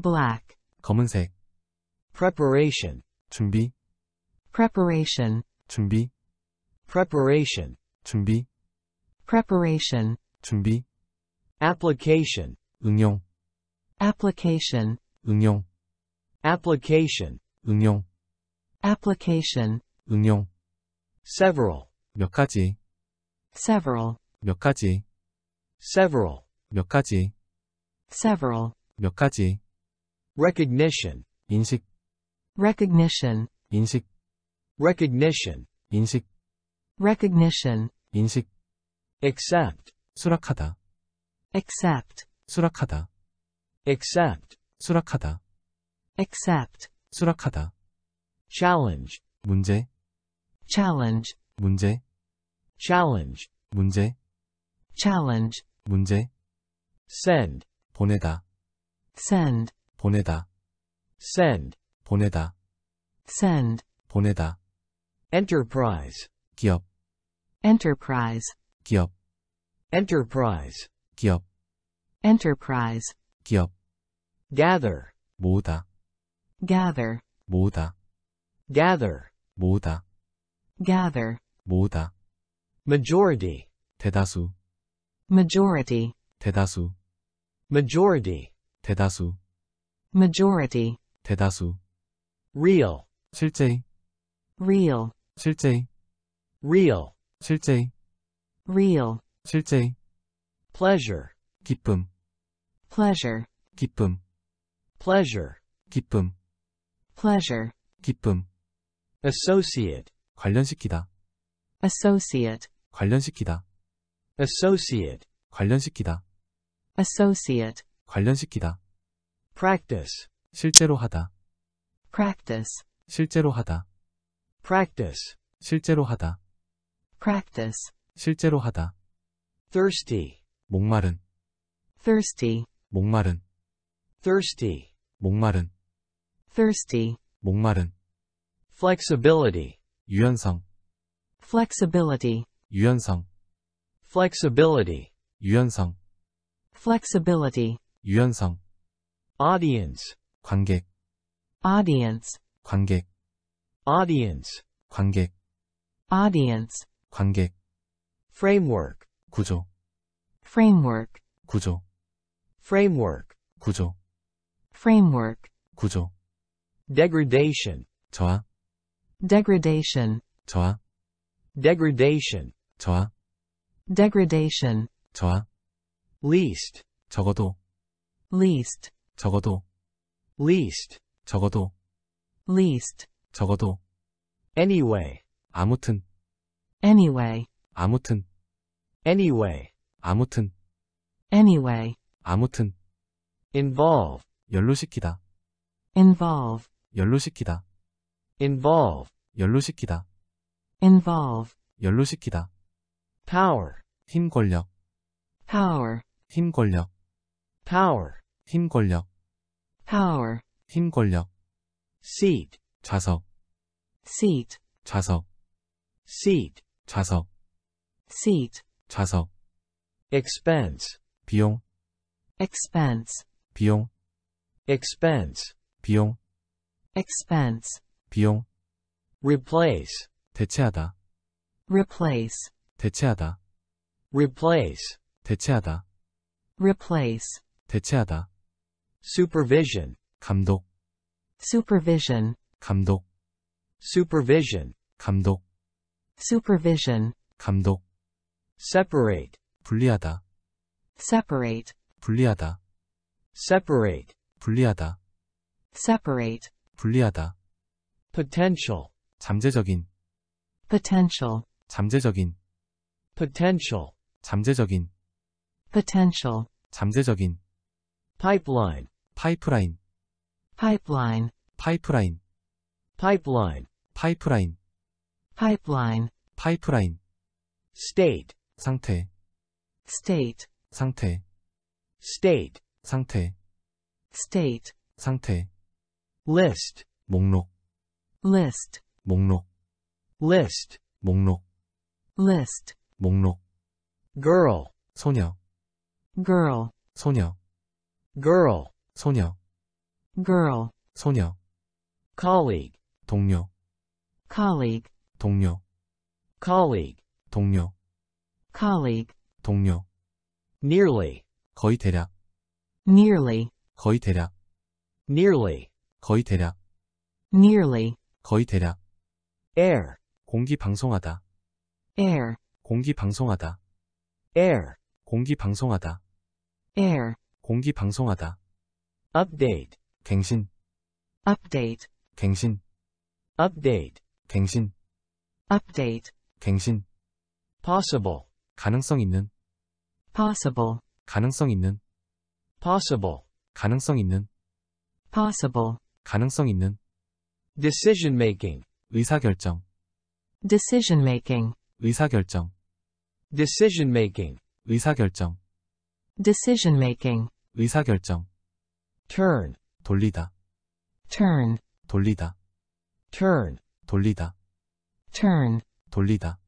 black 검은색 preparation 준비 preparation 준비 preparation 준비 preparation 준비 application 응용 application 응용 application 응용 application 응용 several 몇 가지 several 몇 가지 several 몇 가지 several 몇 가지 recognition 인식 recognition 인식 recognition 인식 recognition 인식 accept 수락하다 accept 수락하다 accept 수락하다 accept 수락하다 challenge 문제 challenge 문제 challenge 문제 challenge 문제 send 보내다 send 보내다 send 보내다 send 보내다 enterprise 기업 enterprise 기업 enterprise 기업 enterprise 기업 gather 모으다 gather 모으다 gather 모으다 gather 모으다 majority 대다수 majority 대다수 majority 대다수 majority 대다수 real 실제 real 실제 real 실제 real 실제 pleasure 기쁨 pleasure 기쁨 pleasure 기쁨 pleasure 기쁨 associate 관련시키다 associate 관련시키다 associate 관련시키다 associate 관련시키다 practice 실제로 하다 practice 실제로 하다 practice 실제로 하다 practice 실제로 하다 thirsty 목마른 thirsty 목마른 thirsty 목마른 thirsty 목마른 flexibility 유연성 flexibility 유연성 flexibility 유연성 flexibility 유연성 audience 관객 audience 관객 audience 관객 audience 관객 framework 구조 framework 구조 framework 구조 framework 구조 degradation 저하 degradation tor degradation tor degradation tor least 적어도 least 적어도 least 적어도 least 적어도 anyway 아무튼 anyway 아무튼 anyway 아무튼 anyway 아무튼 involve 연루시키다 involve 연루시키다 involve 연루시키다 involve 연루시키다 power 힘 권력 power 힘 권력 power 힘 권력 power 힘 권력 seat 좌석 seat 좌석 seat 좌석 seat 좌석 expense 비용 expense 비용 expense 비용 expense 비용 replace 대체하다 replace 대체하다 replace 대체하다 replace 대체하다 supervision 감독 supervision 감독 supervision 감독 supervision 감독 separate 분리하다 separate 분리하다 separate 분리하다 separate 분리하다 potential 잠재적인 potential 잠재적인 potential 잠재적인 potential 잠재적인 pipeline 파이프라인 pipeline 파이프라인 pipeline 파이프라인 pipeline 파이프라인 state 상태 state 상태 state 상태 state 상태 list 목록 list 목록 list 목록 list 목록 girl 소녀 girl 소녀 girl 소녀 girl 소녀 colleague 동료 colleague 동료 colleague 동료 colleague 동료 nearly 거의 대략 nearly 거의 대략 nearly 거의 대략 nearly 거의 대략 air 공기 방송하다 air 공기 방송하다 air 공기 방송하다 air 공기 방송하다 update 갱신 update 갱신 update 갱신 update 갱신 possible 가능성 있는 possible 가능성 있는 possible 가능성 있는 possible 가능성 있는 decision making 의사결정 decision making 의사결정 decision making 의사결정 decision making 의사결정 turn 돌리다 turn 돌리다 turn 돌리다 turn 돌리다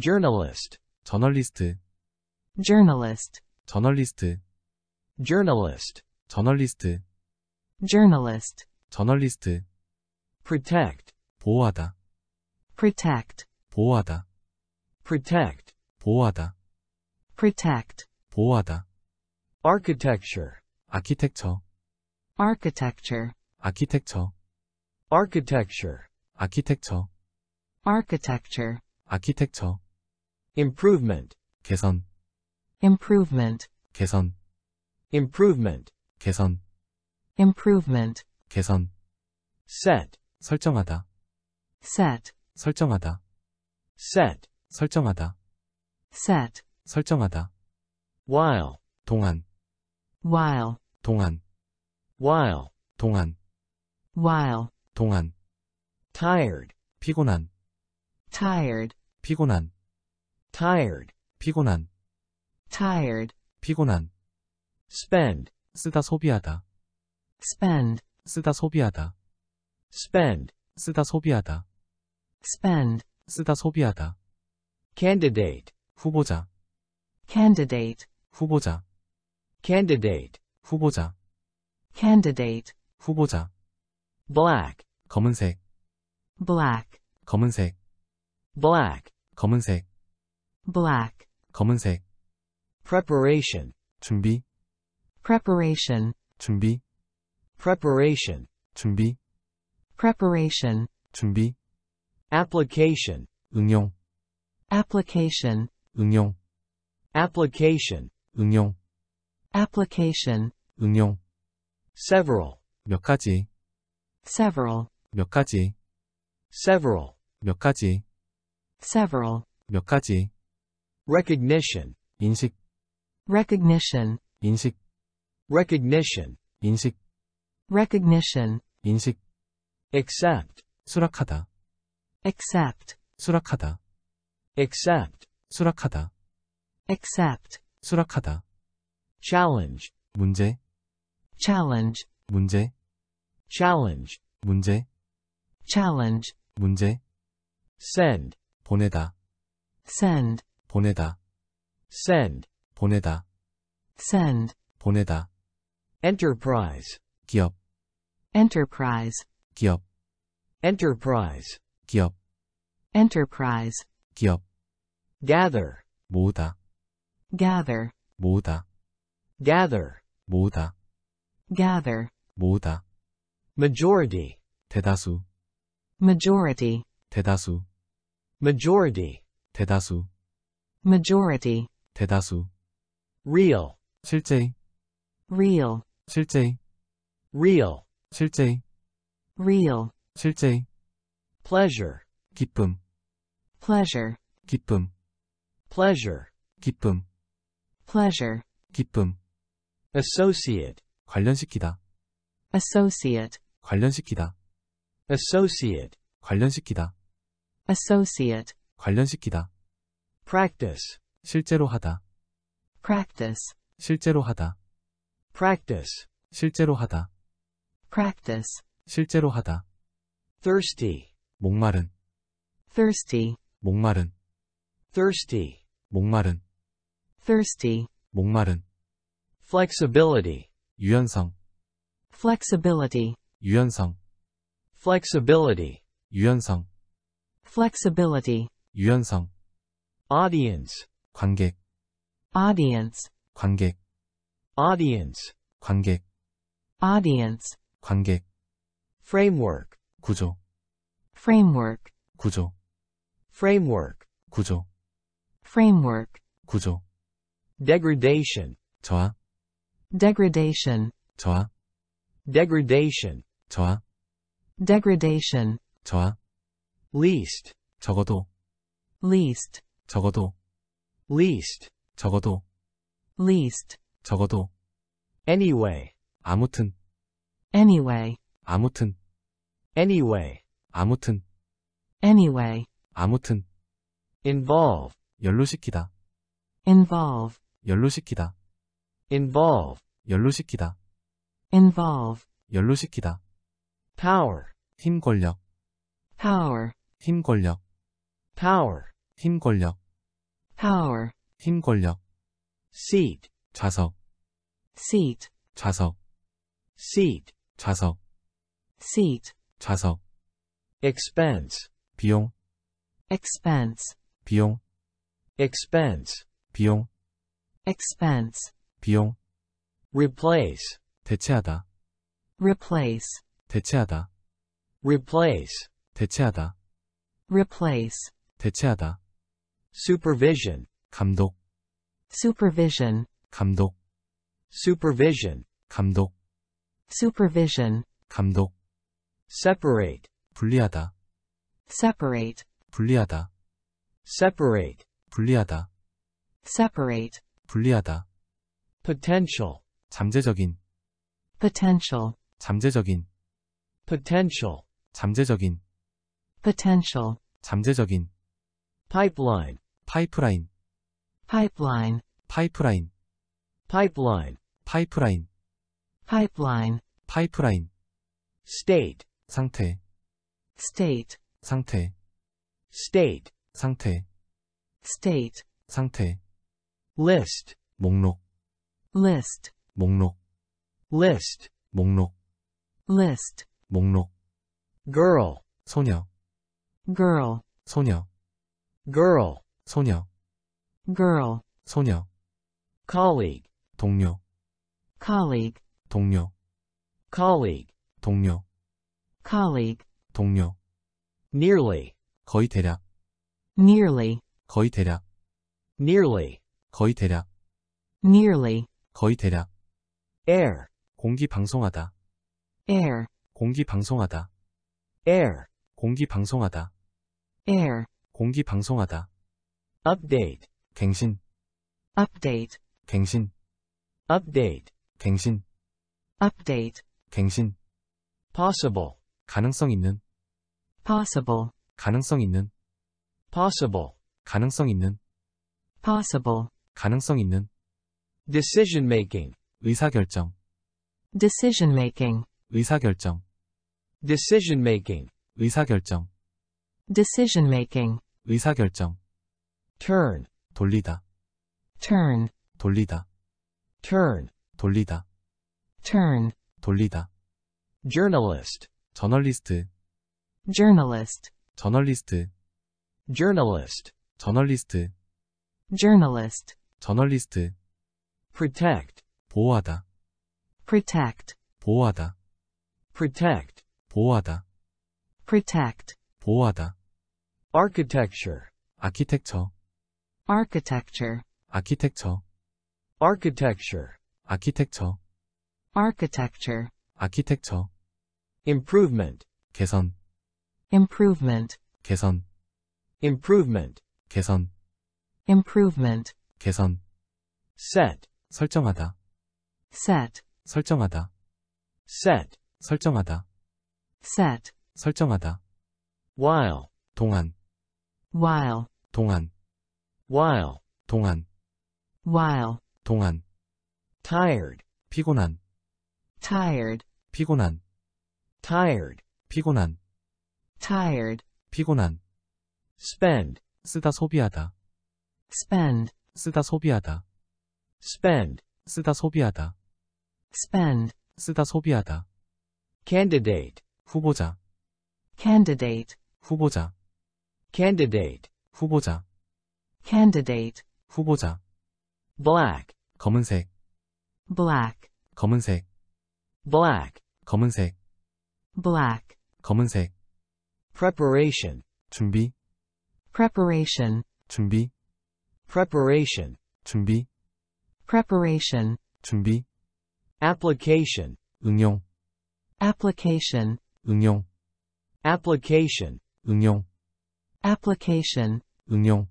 journalist 저널리스트 journalist 저널리스트 journalist 저널리스트 journalist 저널리스트 protect 보호하다 protect 보호하다 protect 보호하다 protect 보호하다 architecture 아키텍처 architecture 아키텍처 architecture 아키텍처 architecture 아키텍처 improvement 개선 improvement 개선 improvement 개선 improvement 개선 set 설정하다 set 설정하다 set 설정하다 set 설정하다 while 동안 while 동안 while 동안 while 동안 tired 피곤한 tired 피곤한 tired 피곤한 tired 피곤한 spend 쓰다 소비하다 spend 쓰다 소비하다 spend 쓰다 소비하다 spend 쓰다 소비하다 candidate 후보자 candidate 후보자 candidate 후보자 candidate 후보자 black 검은색 black 검은색 black 검은색 black 검은색 preparation 준비 preparation 준비 preparation 준비 preparation, 준비, application, 응용, application, 응용, application, 응용, application, 응용, several, 몇 가지, several, 몇 가지, several, 몇 가지, several, 몇 가지, recognition, 인식, recognition, 인식, recognition, 인식, recognition, 인식, accept 수락하다 accept 수락하다 accept 수락하다 accept 수락하다 challenge 문제 challenge 문제 challenge 문제 challenge 문제 send 보내다 send 보내다 send 보내다 send 보내다 enterprise 기업 enterprise 기업 enterprise 기업 enterprise 기업 gather 모다. gather 모다. gather 모다. gather 모다. majority 대다수 majority 대다수 majority 대다수 majority 대다수 real 실제 real 실제 real 실제 real 실제 pleasure 기쁨 pleasure 기쁨 pleasure 기쁨 pleasure 기쁨 associate 관련시키다 associate 관련시키다 associate 관련시키다 associate 관련시키다 practice 실제로 하다 practice 실제로 하다 practice 실제로 하다 practice 실제로 하다. thirsty 목마른 thirsty 목마른 thirsty 목마른 thirsty 목마른 flexibility 유연성 flexibility 유연성 flexibility 유연성 flexibility 유연성 audience 관객 audience 관객 audience 관객 audience 관객 framework 구조 framework 구조 framework 구조 framework 구조 degradation 저하 degradation 저하 degradation 저하 degradation 저하 least 적어도 least 적어도 least 적어도 least 적어도 anyway 아무튼 anyway 아무튼 Anyway. 아무튼. Anyway. 아무튼. Involve. 연루시키다. Involve. 연루시키다. Involve. 연루시키다. Involve. 연루시키다. Power. 힘 권력. Power. 힘 권력. Power. 힘 권력. Power. 힘 권력. Seat. 좌석. Seat. 좌석. Seat. 좌석. Seat. 자석 expense 비용 expense 비용 expense 비용 expense 비용 replace 대체하다 replace 대체하다 replace 대체하다 replace 대체하다 supervision 감독 supervision 감독 supervision 감독 supervision 감독 separate 분리하다 separate 분리하다 separate 분리하다 separate 분리하다 potential 잠재적인 potential 잠재적인 potential 잠재적인 potential 잠재적인 pipeline 파이프라인 pipeline 파이프라인 pipeline 파이프라인 pipeline 파이프라인 state 상태 state 상태 state 상태 state 상태 list 목록 list 목록 list 목록 list 목록 girl 소녀 girl 소녀 girl 소녀 girl 소녀 colleague 동료 colleague 동료 colleague 동료 colleague, 동료, nearly, 거의 대략, nearly, 거의 대략, nearly, 거의 대략, nearly, 거의 대략, air, 공기 방송하다, air, 공기 방송하다, air, 공기 방송하다, air, 공기 방송하다, update, 갱신, update, 갱신, update, 갱신, update, 갱신, possible, 가능성 있는 possible 가능성 있는 possible 가능성 있는 possible 가능성 있는 decision making 의사결정 decision making 의사결정 decision making 의사결정 decision making 의사결정 turn 돌리다 turn 돌리다 turn 돌리다 turn 돌리다 journalist Journalist. journalist Journalist. journalist 저널리스트 journalist 저널리스트 protect 보호하다 protect 보호하다 protect 보호하다 protect 보호하다 architecture 아키텍처 architecture 아키텍처 architecture 아키텍처 architecture 아키텍처 improvement 개선 improvement 개선 improvement 개선 improvement 개선 set 설정하다 set 설정하다 set 설정하다 set 설정하다 while 동안 while 동안 while 동안 while 동안 tired 피곤한 tired 피곤한 tired, 피곤한, tired, 피곤한, spend, 쓰다 소비하다, spend, 쓰다 소비하다, spend, 쓰다 소비하다, spend, 쓰다 소비하다, candidate, 후보자, candidate, 후보자, candidate, 후보자, candidate, 후보자, black, 검은색, black, 검은색, black, 검은색, black, 검은색, preparation, 준비, preparation, 준비, preparation, 준비, preparation, 준비, application, 응용, application, 응용, application, 응용, application, 응용,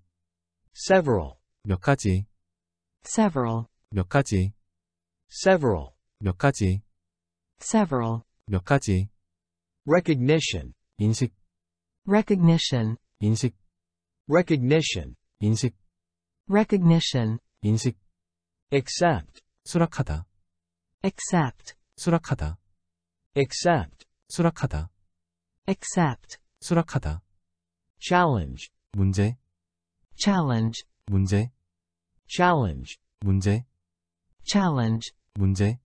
several, 몇 가지, several, 몇 가지, several, 몇 가지, several, 몇 가지 recognition 인식 recognition 인식 recognition 인식 recognition 인식 accept 수락하다 accept 수락하다 accept 수락하다 accept 수락하다 challenge 문제 challenge 문제 challenge 문제 challenge 문제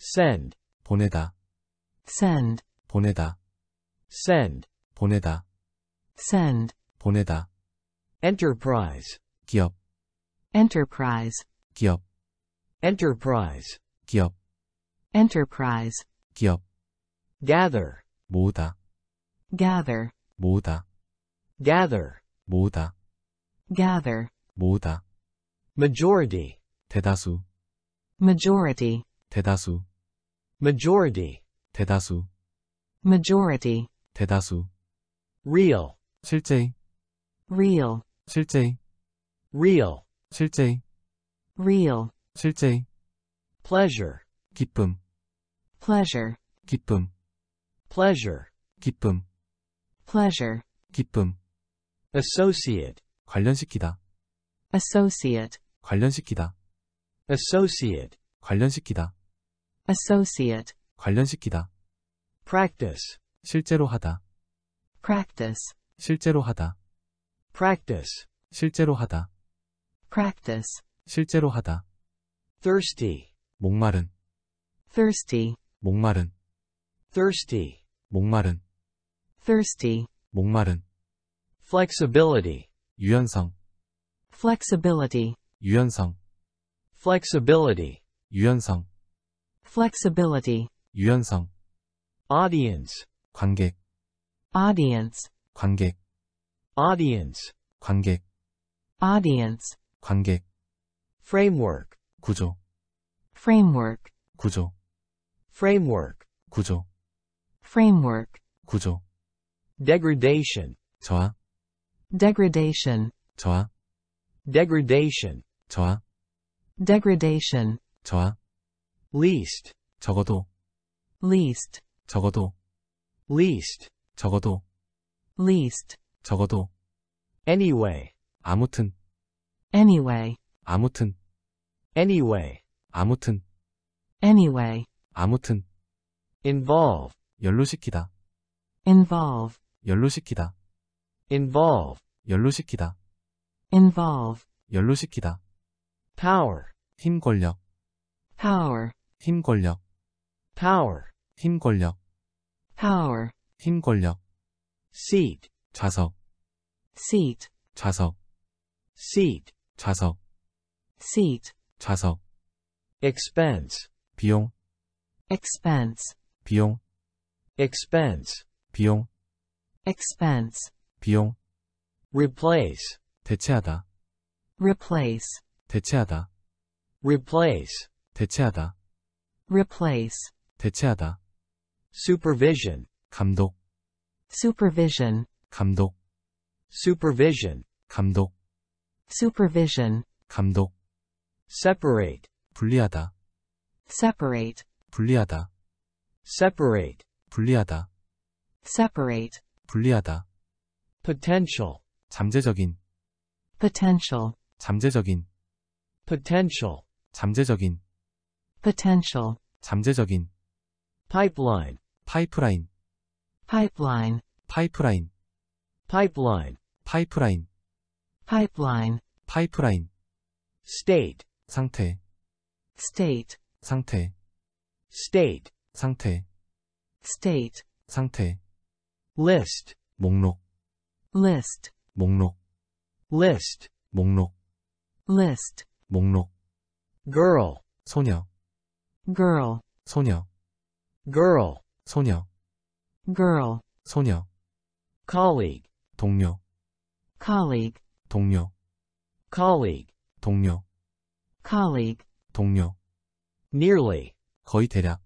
send 보내다 send 보내다 send 보내다 send 보내다 enterprise 기업 enterprise 기업 enterprise 기업 enterprise 기업 gather 모으다 gather 모으다 gather 모으다 gather 모으다 majority 대다수 majority 대다수 majority 대다수 majority 대다수 real 실제 real 실제 real 실제 real 실제 pleasure 기쁨 pleasure 기쁨 pleasure 기쁨 pleasure 기쁨 associate 관련시키다 associate 관련시키다 associate 관련시키다 associate 관련시키다 practice 실제로 하다 practice 실제로 하다 practice 실제로 하다 practice 실제로 하다 thirsty 목마른 thirsty 목마른 thirsty 목마른 thirsty 목마른 flexibility 유연성 flexibility 유연성 flexibility 유연성 flexibility 유연성 audience 관객 audience 관객 audience 관객 audience 관객 framework 구조 framework 구조 framework 구조 framework 구조 degradation 저하 degradation 저하 degradation 저하 degradation 저하 least 적어도 least 적어도 least 적어도 least 적어도 anyway 아무튼 anyway 아무튼 anyway 아무튼 anyway 아무튼 involve 연루시키다 involve 연루시키다 involve 연루시키다 involve 연루시키다 power 힘 권력 power 힘 권력 power 힘 권력 power, 힘 권력 seat, 좌석 seat, 좌석 seat, 좌석 seat, 좌석 expense, 비용 expense, 비용 expense, 비용 expense, 비용 replace, 대체하다 replace, 대체하다 replace, 대체하다 replace, 대체하다 supervision 감독 supervision 감독 supervision 감독 supervision 감독 separate 분리하다 separate 분리하다 separate 분리하다 separate 분리하다 potential 잠재적인 potential 잠재적인 potential 잠재적인 potential 잠재적인 pipeline pipeline, pipeline pipeline, pipeline pipeline 파이프라인 state 상태 state 상태 state 상태 state 상태 list 목록 list 목록 list 목록 list 목록 girl 소녀 girl 소녀 girl 소녀 girl 소녀 colleague 동료 colleague 동료 colleague 동료 colleague 동료 nearly 거의 대략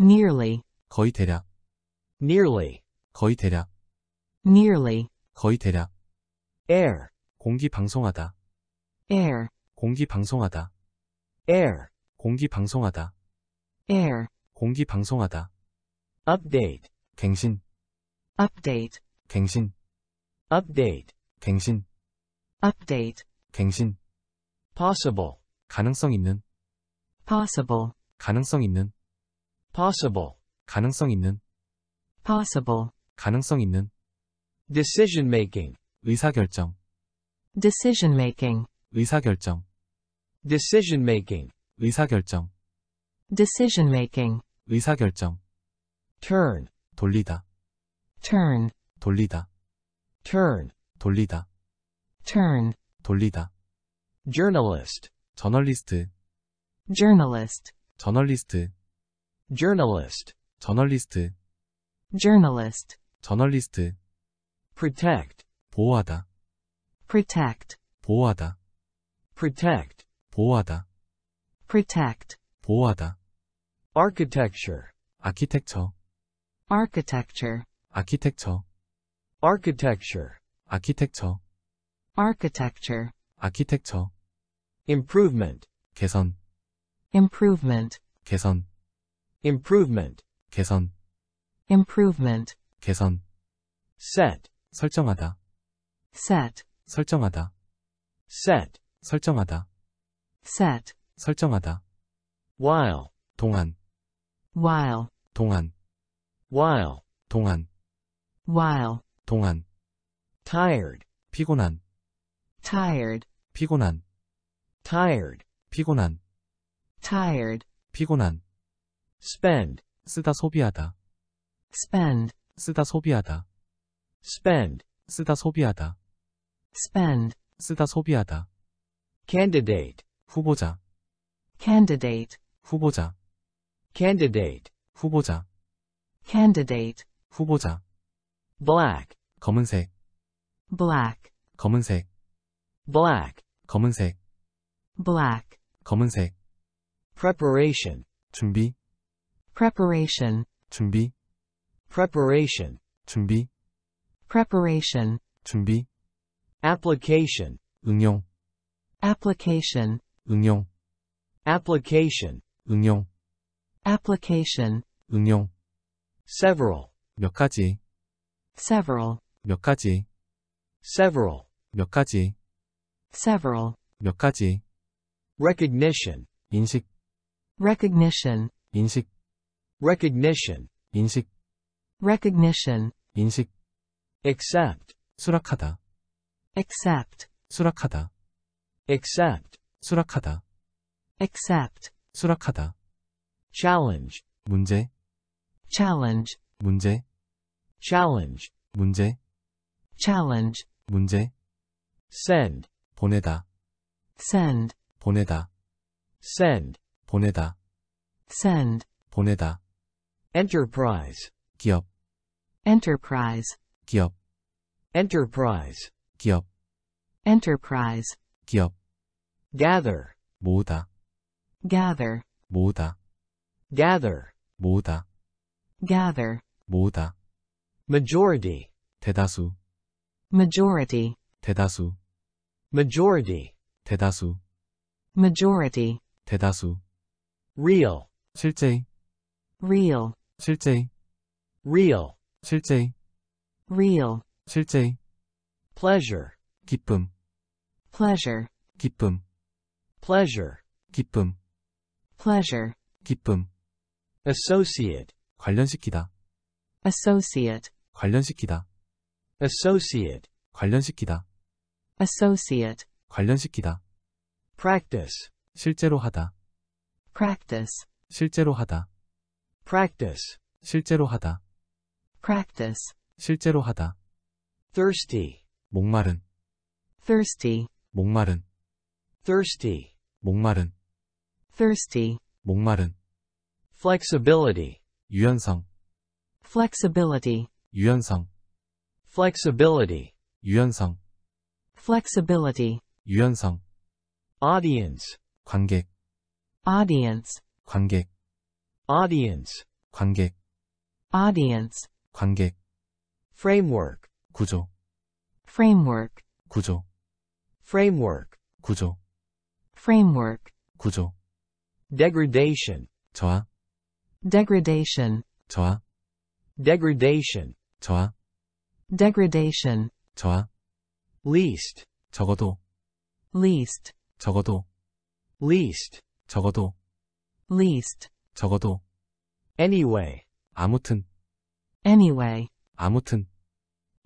nearly 거의 대략 nearly 거의 대략 nearly 거의 대략 air 공기 방송하다 air 공기 방송하다 air 공기 방송하다 air 공기 방송하다. update 갱신 update 갱신 update 갱신 update 갱신 possible 가능성 있는 possible 가능성 있는 possible 가능성 있는 possible 가능성 있는 decision making 의사결정 decision making 의사결정 decision making 의사결정 decision making 의사결정 turn 돌리다 turn 돌리다 turn 돌리다 turn 돌리다 journalist 저널리스트 journalist 저널리스트 journalist 저널리스트 journalist 저널리스트 protect 보호하다 protect 보호하다 protect 보호하다 protect 보호하다 architecture architecture architecture architecture architecture architecture architecture architecture improvement 개선 improvement 개선 improvement 개선 improvement 개선 set 설정하다 set 설정하다 set 설정하다 set 설정하다 while 동안 while 동안 while 동안 while 동안 tired 피곤한 tired 피곤한 tired 피곤한 tired 피곤한 spend 쓰다 소비하다 spend 쓰다 소비하다 spend 쓰다 소비하다 spend 쓰다 소비하다 candidate 후보자 candidate 후보자 candidate 후보자 candidate 후보자 black 검은색 black 검은색 black 검은색 black 검은색 preparation 준비 preparation 준비 preparation 준비 preparation 준비 application 응용 application 응용 application 응용 application 응용 several 몇 가지 several 몇 가지 several 몇 가지 several 몇 가지 recognition 인식 recognition 인식 recognition 인식 recognition 인식 accept 수락하다 accept 수락하다 accept 수락하다 accept 수락하다 challenge 문제 challenge 문제 challenge 문제 challenge 문제 send 보내다 send 보내다 send 보내다 send 보내다 enterprise 기업 enterprise 기업 enterprise 기업 enterprise 기업 gather 모으다 gather 모으다 gather 모으다 gather 모으다 majority 대다수 majority 대다수 majority 대다수 majority 대다수 real 실제 real 실제 real 실제 real 실제 pleasure 기쁨 pleasure 기쁨 pleasure 기쁨 pleasure 기쁨 associate 관련시키다 associate 관련시키다 associate 관련시키다 associate 관련시키다 practice 실제로 하다 practice 실제로 하다 practice 실제로 하다 practice 실제로 하다 thirsty 목마른 thirsty 목마른 thirsty 목마른 thirsty 목마른 flexibility 유연성 flexibility 유연성 flexibility 유연성 flexibility 유연성 audience 관객 audience 관객 audience 관객 audience 관객 framework 구조 framework 구조 framework 구조 framework 구조 degradation 저하 degradation to degradation to degradation to least 적어도 least 적어도 least 적어도 least 적어도 anyway 아무튼 anyway 아무튼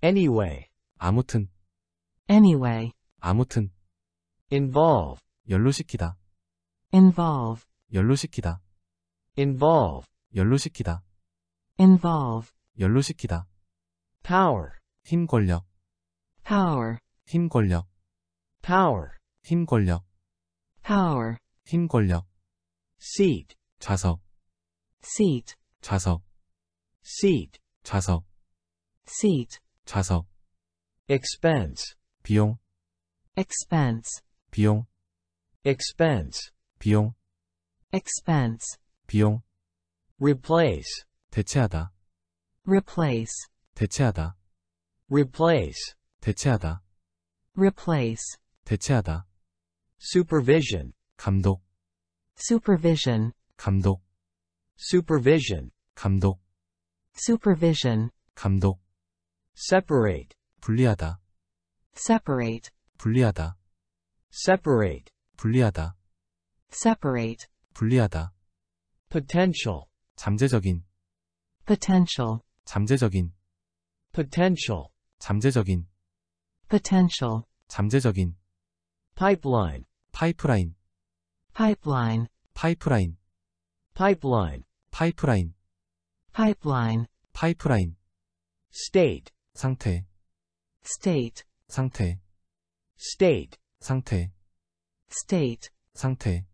anyway 아무튼 anyway 아무튼 involve 연루시키다 involve 연루시키다 involve, 연루시키다. involve, 연루시키다. power, 힘 권력, power, 힘 권력, power, 힘 권력, power, 힘 권력. seat, 좌석, seat, 좌석, seat, 좌석, seat, 좌석. expense, 비용, expense, 비용, expense, 비용, expense. 비용 replace 대체하다 replace 대체하다 replace 대체하다 replace 대체하다 supervision 감독 supervision 감독 supervision 감독 supervision 감독 separate 분리하다 separate 분리하다 separate 분리하다 separate 분리하다 potential 잠재적인 potential 잠재적인 potential 잠재적인 potential 잠재적인 pipeline 파이프라인 pipeline 파이프라인 pipeline 파이프라인 pipeline 파이프라인 state 상태 state 상태 state 상태 state 상태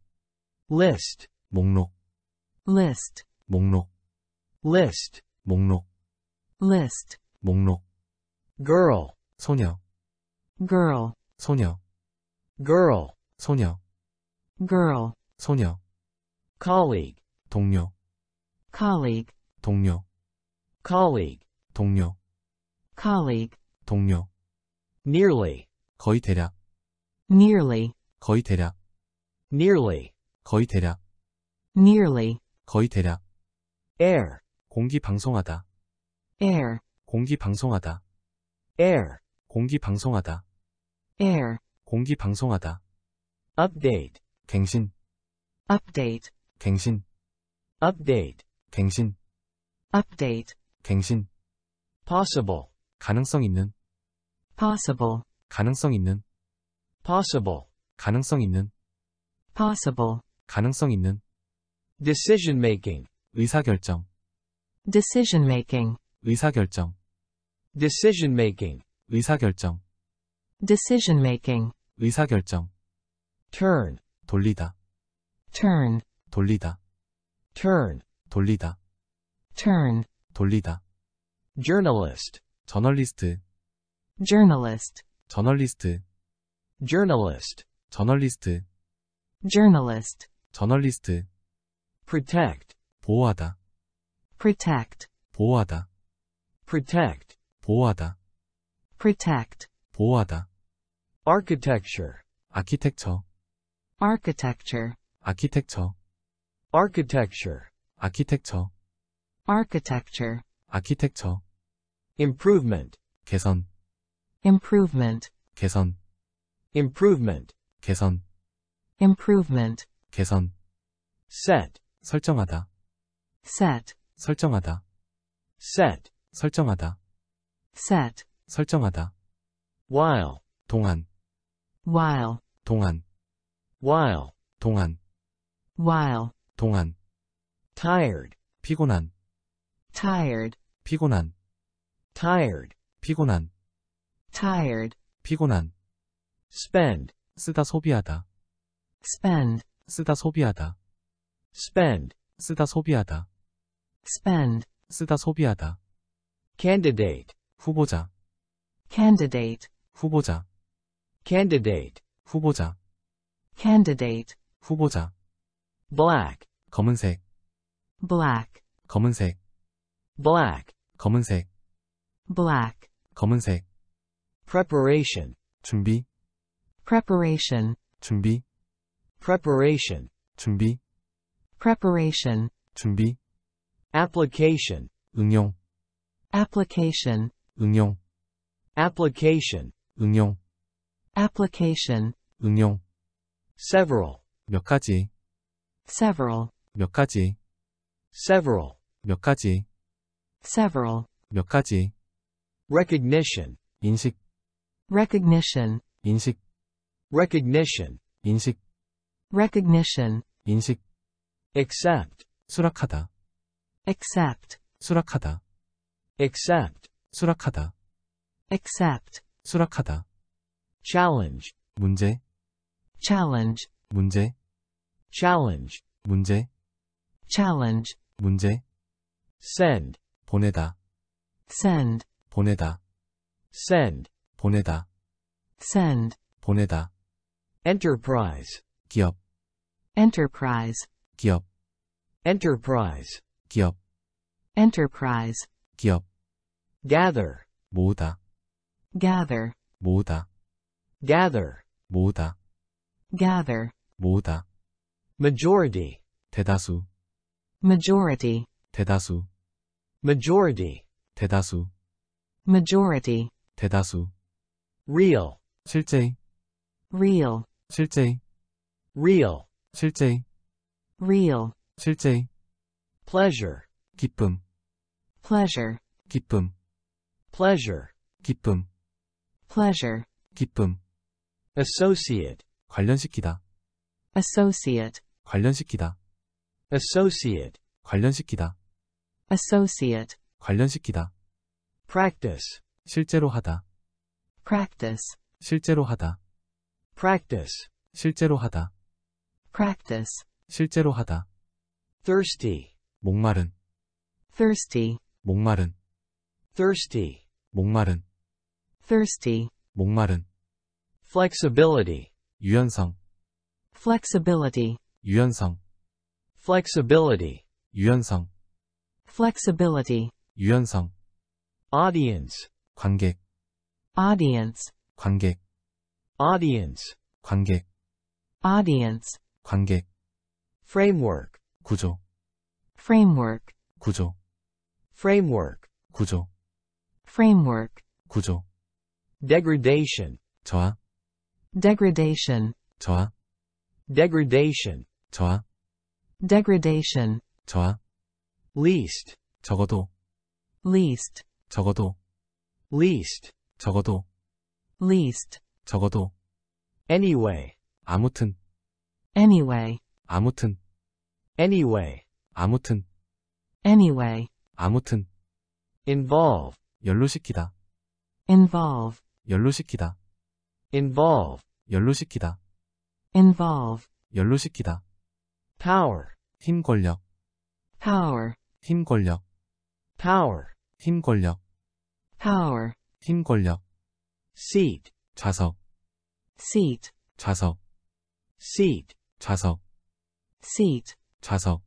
list 목록 list 목록 list 목록 list 목록 girl 소녀 girl 소녀 girl 소녀 girl 소녀 colleague 동료 colleague 동료 colleague 동료 colleague 동료 nearly 거의 대략 nearly 거의 대략 nearly 거의 대략 nearly 거의 대략 air 공기 방송하다 air 공기 방송하다 air 공기 방송하다 air 공기 방송하다 update 갱신 update 갱신 update 갱신 update 갱신 possible 가능성 있는 possible 가능성 있는 possible 가능성 있는 possible 가능성 있는 decision making 의사결정 decision making 의사결정 decision making 의사결정 decision making 의사결정 turn 돌리다 turn 돌리다 turn 돌리다 turn 돌리다 journalist 저널리스트 journalist 저널리스트 journalist 저널리스트 journalist 저널리스트 protect 보호하다 protect 보호하다 protect 보호하다 protect 보호하다 architecture 아키텍처 architecture 아키텍처 architecture 아키텍처 architecture 아키텍처 improvement 개선 improvement 개선 improvement 개선 improvement 개선 set 설정하다 set 설정하다 set 설정하다 set 설정하다 while 동안 while 동안 while 동안 while 동안 tired 피곤한 tired 피곤한 tired 피곤한 tired 피곤한 spend 쓰다 소비하다 spend 쓰다 소비하다 spend 쓰다 소비하다 spend 쓰다 소비하다 candidate 후보자 candidate 후보자 candidate 후보자 candidate 후보자 black 검은색 black 검은색 black 검은색 black 검은색 preparation 준비 preparation 준비 preparation 준비 preparation, 준비, application, 응용, application, 응용, application, 응용, application, 응용, several, 몇 가지, several, 몇 가지, several, 몇 가지, several, 몇 가지, recognition, 인식, recognition, 인식, recognition, 인식, recognition, 인식 e x c e p t 수락하다 e x c e p t 수락하다 e x c e p t 수락하다 e x c e p t 수락하다 challenge 문제 challenge 문제 challenge 문제 challenge 문제 send 보내다 send 보내다 send 보내다 send 보내다 enterprise 기업 enterprise 기업 enterprise 기업 enterprise 기업 gather 모다. gather 모다. gather 모다. gather 모다. majority 대다수 majority 대다수 majority 대다수 majority 대다수 real 실제 real 실제 real 실제 real 실제 pleasure 기쁨 pleasure 기쁨 pleasure 기쁨 pleasure 기쁨 associate 관련시키다 associate 관련시키다 associate 관련시키다 associate 관련시키다 practice 실제로 하다 practice 실제로 하다 practice 실제로 하다 practice 실제로 하다. thirsty 목마른 thirsty 목마른 thirsty 목마른 thirsty 목마른 flexibility 유연성 flexibility 유연성 flexibility 유연성 flexibility 유연성 audience 관객 audience 관객 audience 관객 audience 관객 framework 구조 framework 구조 framework 구조 framework 구조 degradation 저하 degradation 저하 degradation 저하 degradation 저하 least 적어도 least 적어도 least 적어도 least 적어도 anyway 아무튼 anyway 아무튼 anyway 아무튼 anyway 아무튼 involve 연루시키다 involve 연루시키다 involve 연루시키다 involve 연루시키다 power 힘 권력 power 힘 권력 power 힘 권력 power 힘 권력 seat 좌석 seat 좌석 seat 좌석 seat 좌석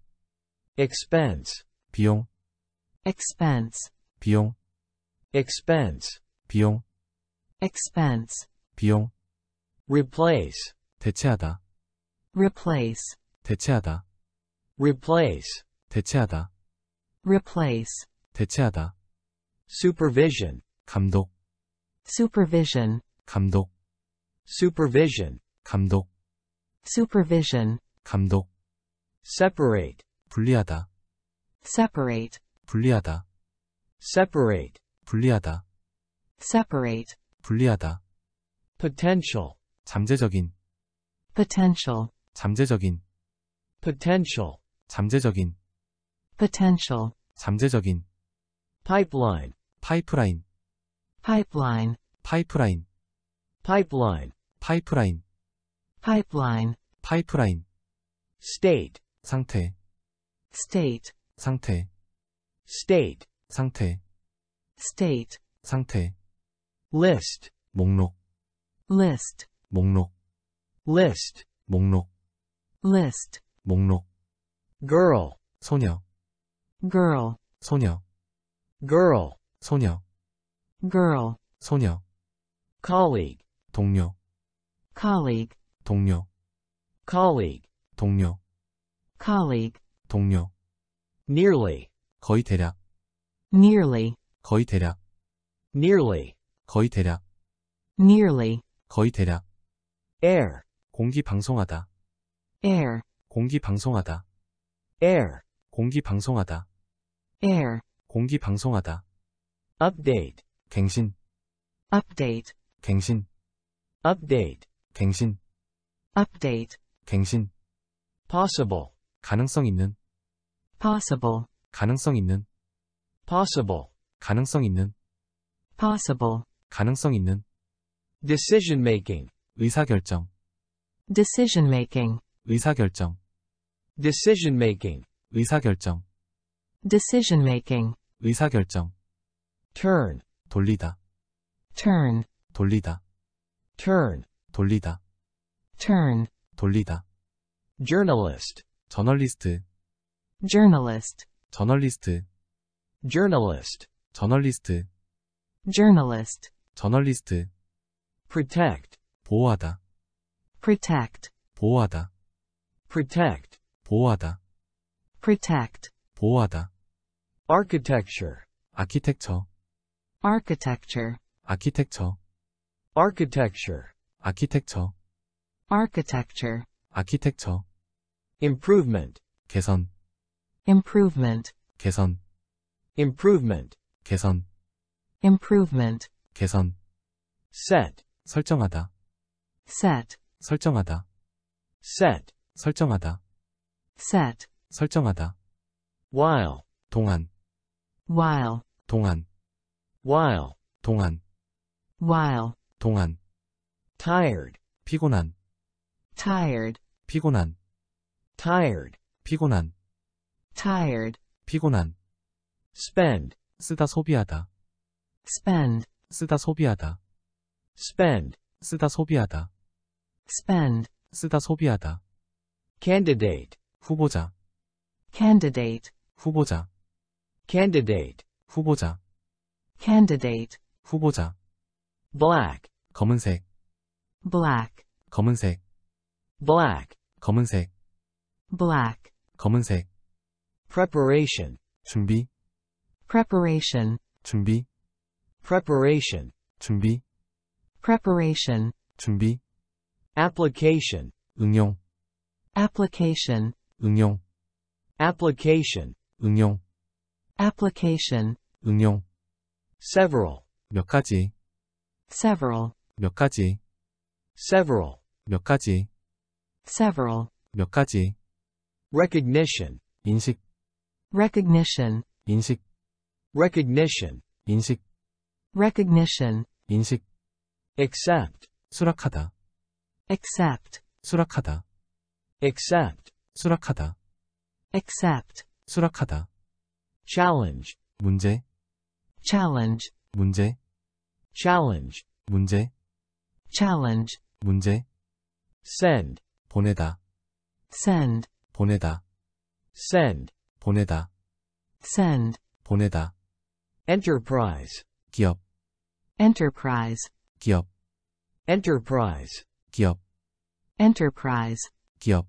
expense 비용 expense 비용 expense 비용 expense 비용 replace 대체하다 replace 대체하다 replace 대체하다 replace 대체하다 supervision 감독 supervision 감독 supervision 감독 supervision 감독 separate 분리하다 separate 분리하다 separate 분리하다 separate 분리하다 potential 잠재적인 potential 잠재적인 potential 잠재적인 potential 잠재적인 pipeline 파이프라인 pipeline 파이프라인 pipeline 파이프라인 pipeline 파이프라인 state 상태 state 상태 state 상태 state 상태 list 목록 list 목록 list 목록 list 목록 girl 소녀 girl 소녀 girl 소녀 girl 소녀 colleague 동료 colleague 동료 colleague 동료 colleague, 동료, nearly, 거의 대략, nearly, 거의 대략, nearly, 거의 대략, nearly, 거의 대략, air, 공기 방송하다, air, 공기 방송하다, air, 공기 방송하다, air, 공기 방송하다, update, 갱신, update, 갱신, update, 갱신, update, 갱신, possible, 가능성 있는 possible 가능성 있는 possible 가능성 있는 possible 가능성 있는 decision making 의사결정 decision making 의사결정 decision making 의사결정 decision making 의사결정 turn 돌리다 turn 돌리다 turn 돌리다 turn 돌리다 journalist Journalist. journalist Journalist. journalist 저널리스트 journalist 저널리스트 protect 보호하다 protect 보호하다 protect 보호하다 protect 보호하다 architecture 아키텍처 architecture 아키텍처 architecture 아키텍처 architecture 아키텍처 improvement 개선 improvement 개선 improvement 개선 improvement 개선 set 설정하다 set 설정하다 set 설정하다 set 설정하다 while 동안 while 동안 while 동안 while 동안 tired 피곤한 tired 피곤한 tired, 피곤한, tired, 피곤한, spend, 쓰다 소비하다, spend, 쓰다 소비하다, spend, 쓰다 소비하다, spend, 쓰다 소비하다, candidate, 후보자, candidate, 후보자, candidate, 후보자, candidate, 후보자, black, 검은색, black, 검은색, black, 검은색, black, 검은색, preparation, 준비, preparation, 준비, preparation, 준비, preparation, 준비, application, 응용, application, 응용, application, 응용, application, 응용, several, 몇 가지, several, 몇 가지, several, 몇 가지, several, 몇 가지 recognition 인식 recognition 인식 recognition 인식 recognition 인식 accept 수락하다 accept 수락하다 accept 수락하다 accept 수락하다 challenge 문제 challenge 문제 challenge 문제 challenge 문제 send 보내다 send 보내다 send 보내다 send 보내다 enterprise 기업 enterprise 기업 enterprise 기업 enterprise 기업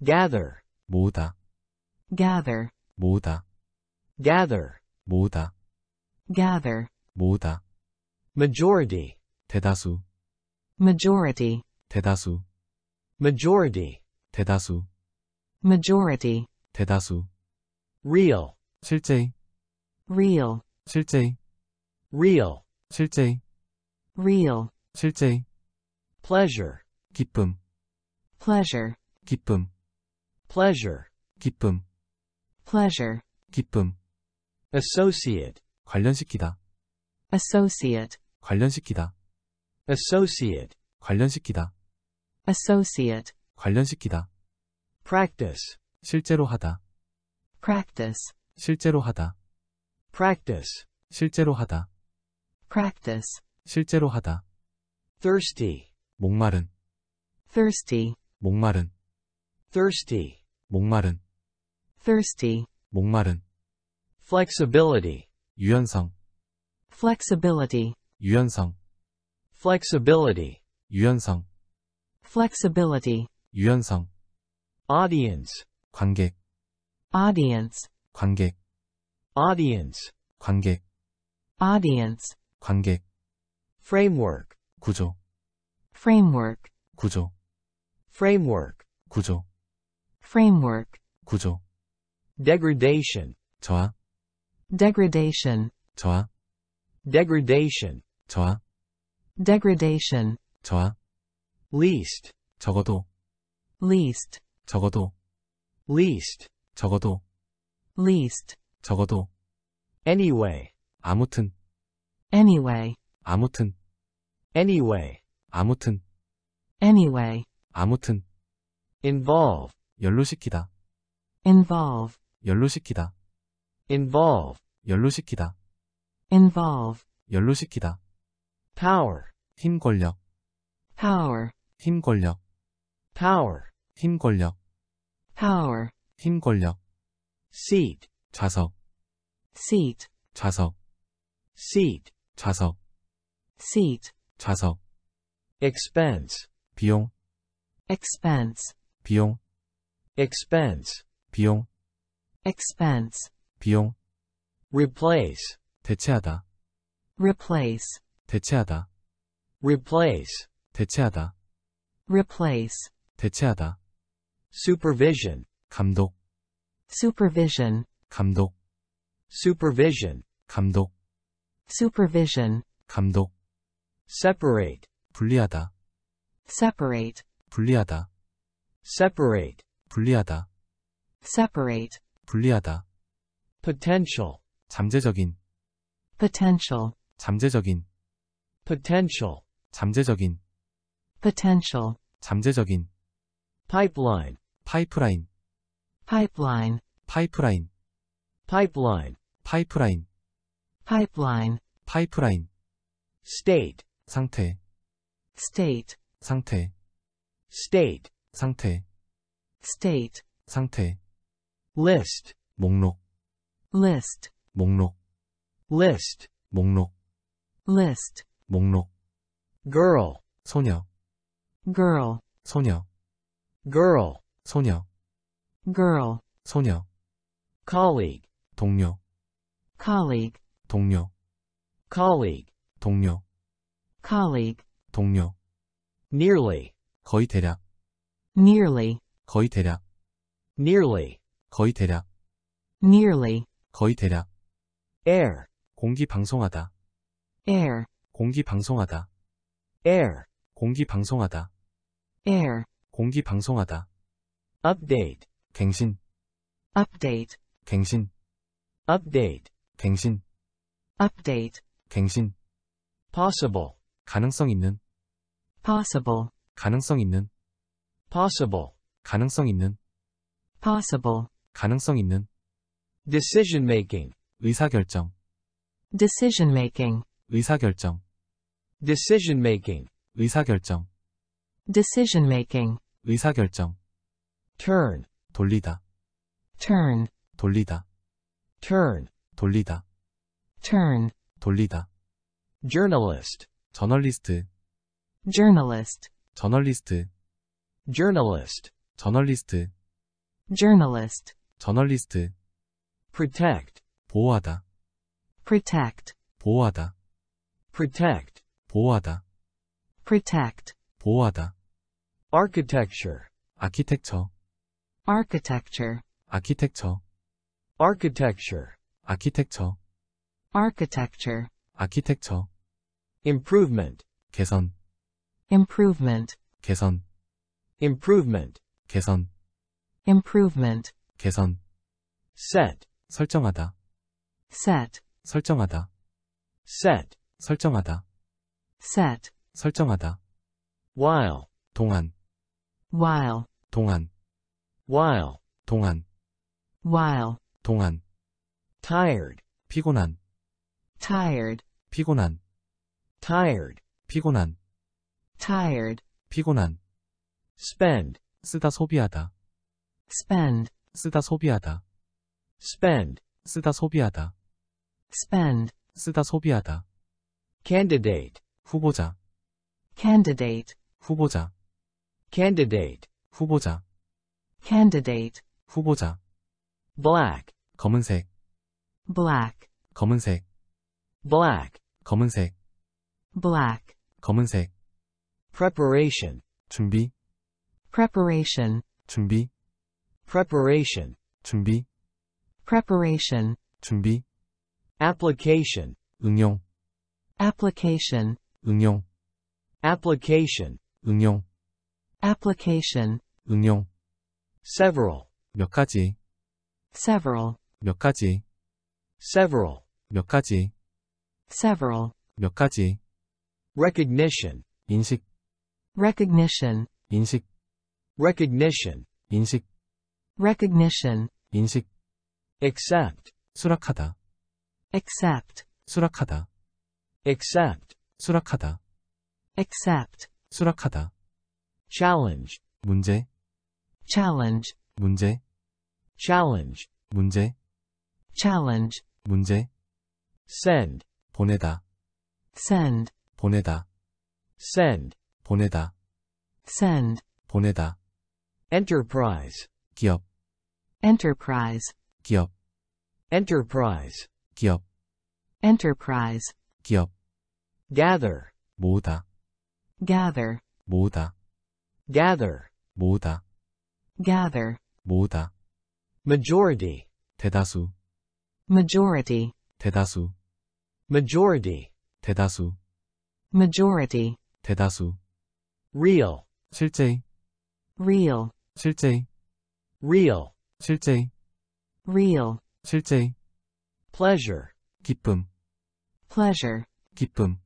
gather 모으다 gather 모으다 gather 모으다 gather 모으다 majority 대다수 majority 대다수 majority 대다수 majority 대다수 real 실제 real 실제 real 실제 real 실제 pleasure 기쁨 pleasure 기쁨 pleasure 기쁨 pleasure 기쁨 associate 관련시키다 associate 관련시키다 associate 관련시키다 associate 관련시키다 practice 실제로 하다 practice 실제로 하다 practice 실제로 하다 practice 실제로 하다 thirsty 목마른 thirsty 목마른 thirsty 목마른 thirsty 목마른 flexibility 유연성 flexibility 유연성 flexibility 유연성 flexibility 유연성 audience 관객 audience 관객 audience 관객 audience 관객 framework 구조 framework 구조 framework 구조 framework 구조 degradation 저하 degradation 저하 degradation 저하 degradation 저하 least 적어도 least 적어도 least 적어도 least 적어도 anyway 아무튼 anyway 아무튼 anyway 아무튼 anyway 아무튼 involve 연루시키다 involve 연루시키다 involve 연루시키다 involve 연루시키다 power 힘 권력 power 힘 권력 power 힘 권력 power 힘 권력 seat 좌석 seat 좌석 seat 좌석 seat 좌석 expense 비용 expense 비용 expense 비용 expense 비용 replace 대체하다 replace 대체하다 replace 대체하다 replace 대체하다 supervision 감독 supervision 감독 supervision 감독 supervision 감독 separate 분리하다 separate 분리하다 separate 분리하다 separate 분리하다 potential 잠재적인 potential 잠재적인 potential 잠재적인 potential 잠재적인 pipeline pipeline, pipeline pipeline, pipeline pipeline 파이프라인 state 상태 state 상태 state 상태 state 상태 list 목록 list 목록 list 목록 list 목록 girl 소녀 girl 소녀 girl 소녀 girl 소녀 colleague 동료 colleague 동료 colleague 동료 colleague 동료 nearly 거의 대략 nearly 거의 대략 nearly 거의 대략 nearly 거의 대략 air 공기 방송하다 air 공기 방송하다 air 공기 방송하다 air 공기 방송하다. update 갱신 update 갱신 update 갱신 update 갱신 possible 가능성 있는 possible 가능성 있는 possible 가능성 있는 possible 가능성 있는 decision making 의사결정 decision making 의사결정 decision making 의사결정 decision making, 의사결정, turn, 돌리다, turn, 돌리다, turn, 돌리다, turn, 돌리다, journalist, 저널리스트, journalist, 저널리스트, journalist, 저널리스트, journalist, 저널리스트, protect, 보호하다, protect, 보호하다, protect, 보호하다, protect, 보호하다, architecture architecture architecture architecture architecture architecture architecture architecture improvement 개선 improvement 개선 improvement 개선 improvement 개선 set 설정하다 set 설정하다 set 설정하다 set 설정하다 while 동안 while 동안 while 동안 while 동안 tired 피곤한 tired 피곤한 tired 피곤한 tired 피곤한 spend 쓰다 소비하다 spend 쓰다 소비하다 spend 쓰다 소비하다 spend 쓰다 소비하다 candidate 후보자 candidate 후보자 candidate 후보자 candidate 후보자 black 검은색 black 검은색 black 검은색 black 검은색 preparation 준비 preparation 준비 preparation 준비 preparation 준비 application 응용 application 응용 application 응용 application 응용 several 몇 가지 several 몇 가지 several 몇 가지 several 몇 가지 recognition 인식 recognition 인식 recognition 인식 recognition 인식 accept 수락하다 accept 수락하다 accept 수락하다 accept 수락하다 challenge 문제 challenge 문제 challenge 문제 challenge 문제 send 보내다 send 보내다 send 보내다 send 보내다 enterprise 기업 enterprise 기업 enterprise 기업 enterprise 기업 gather 모으다 gather 모으다 gather 모으다 gather 모으다 majority 대다수 majority 대다수 majority 대다수 majority 대다수 real 실제 real 실제 real 실제 real 실제 pleasure 기쁨 pleasure 기쁨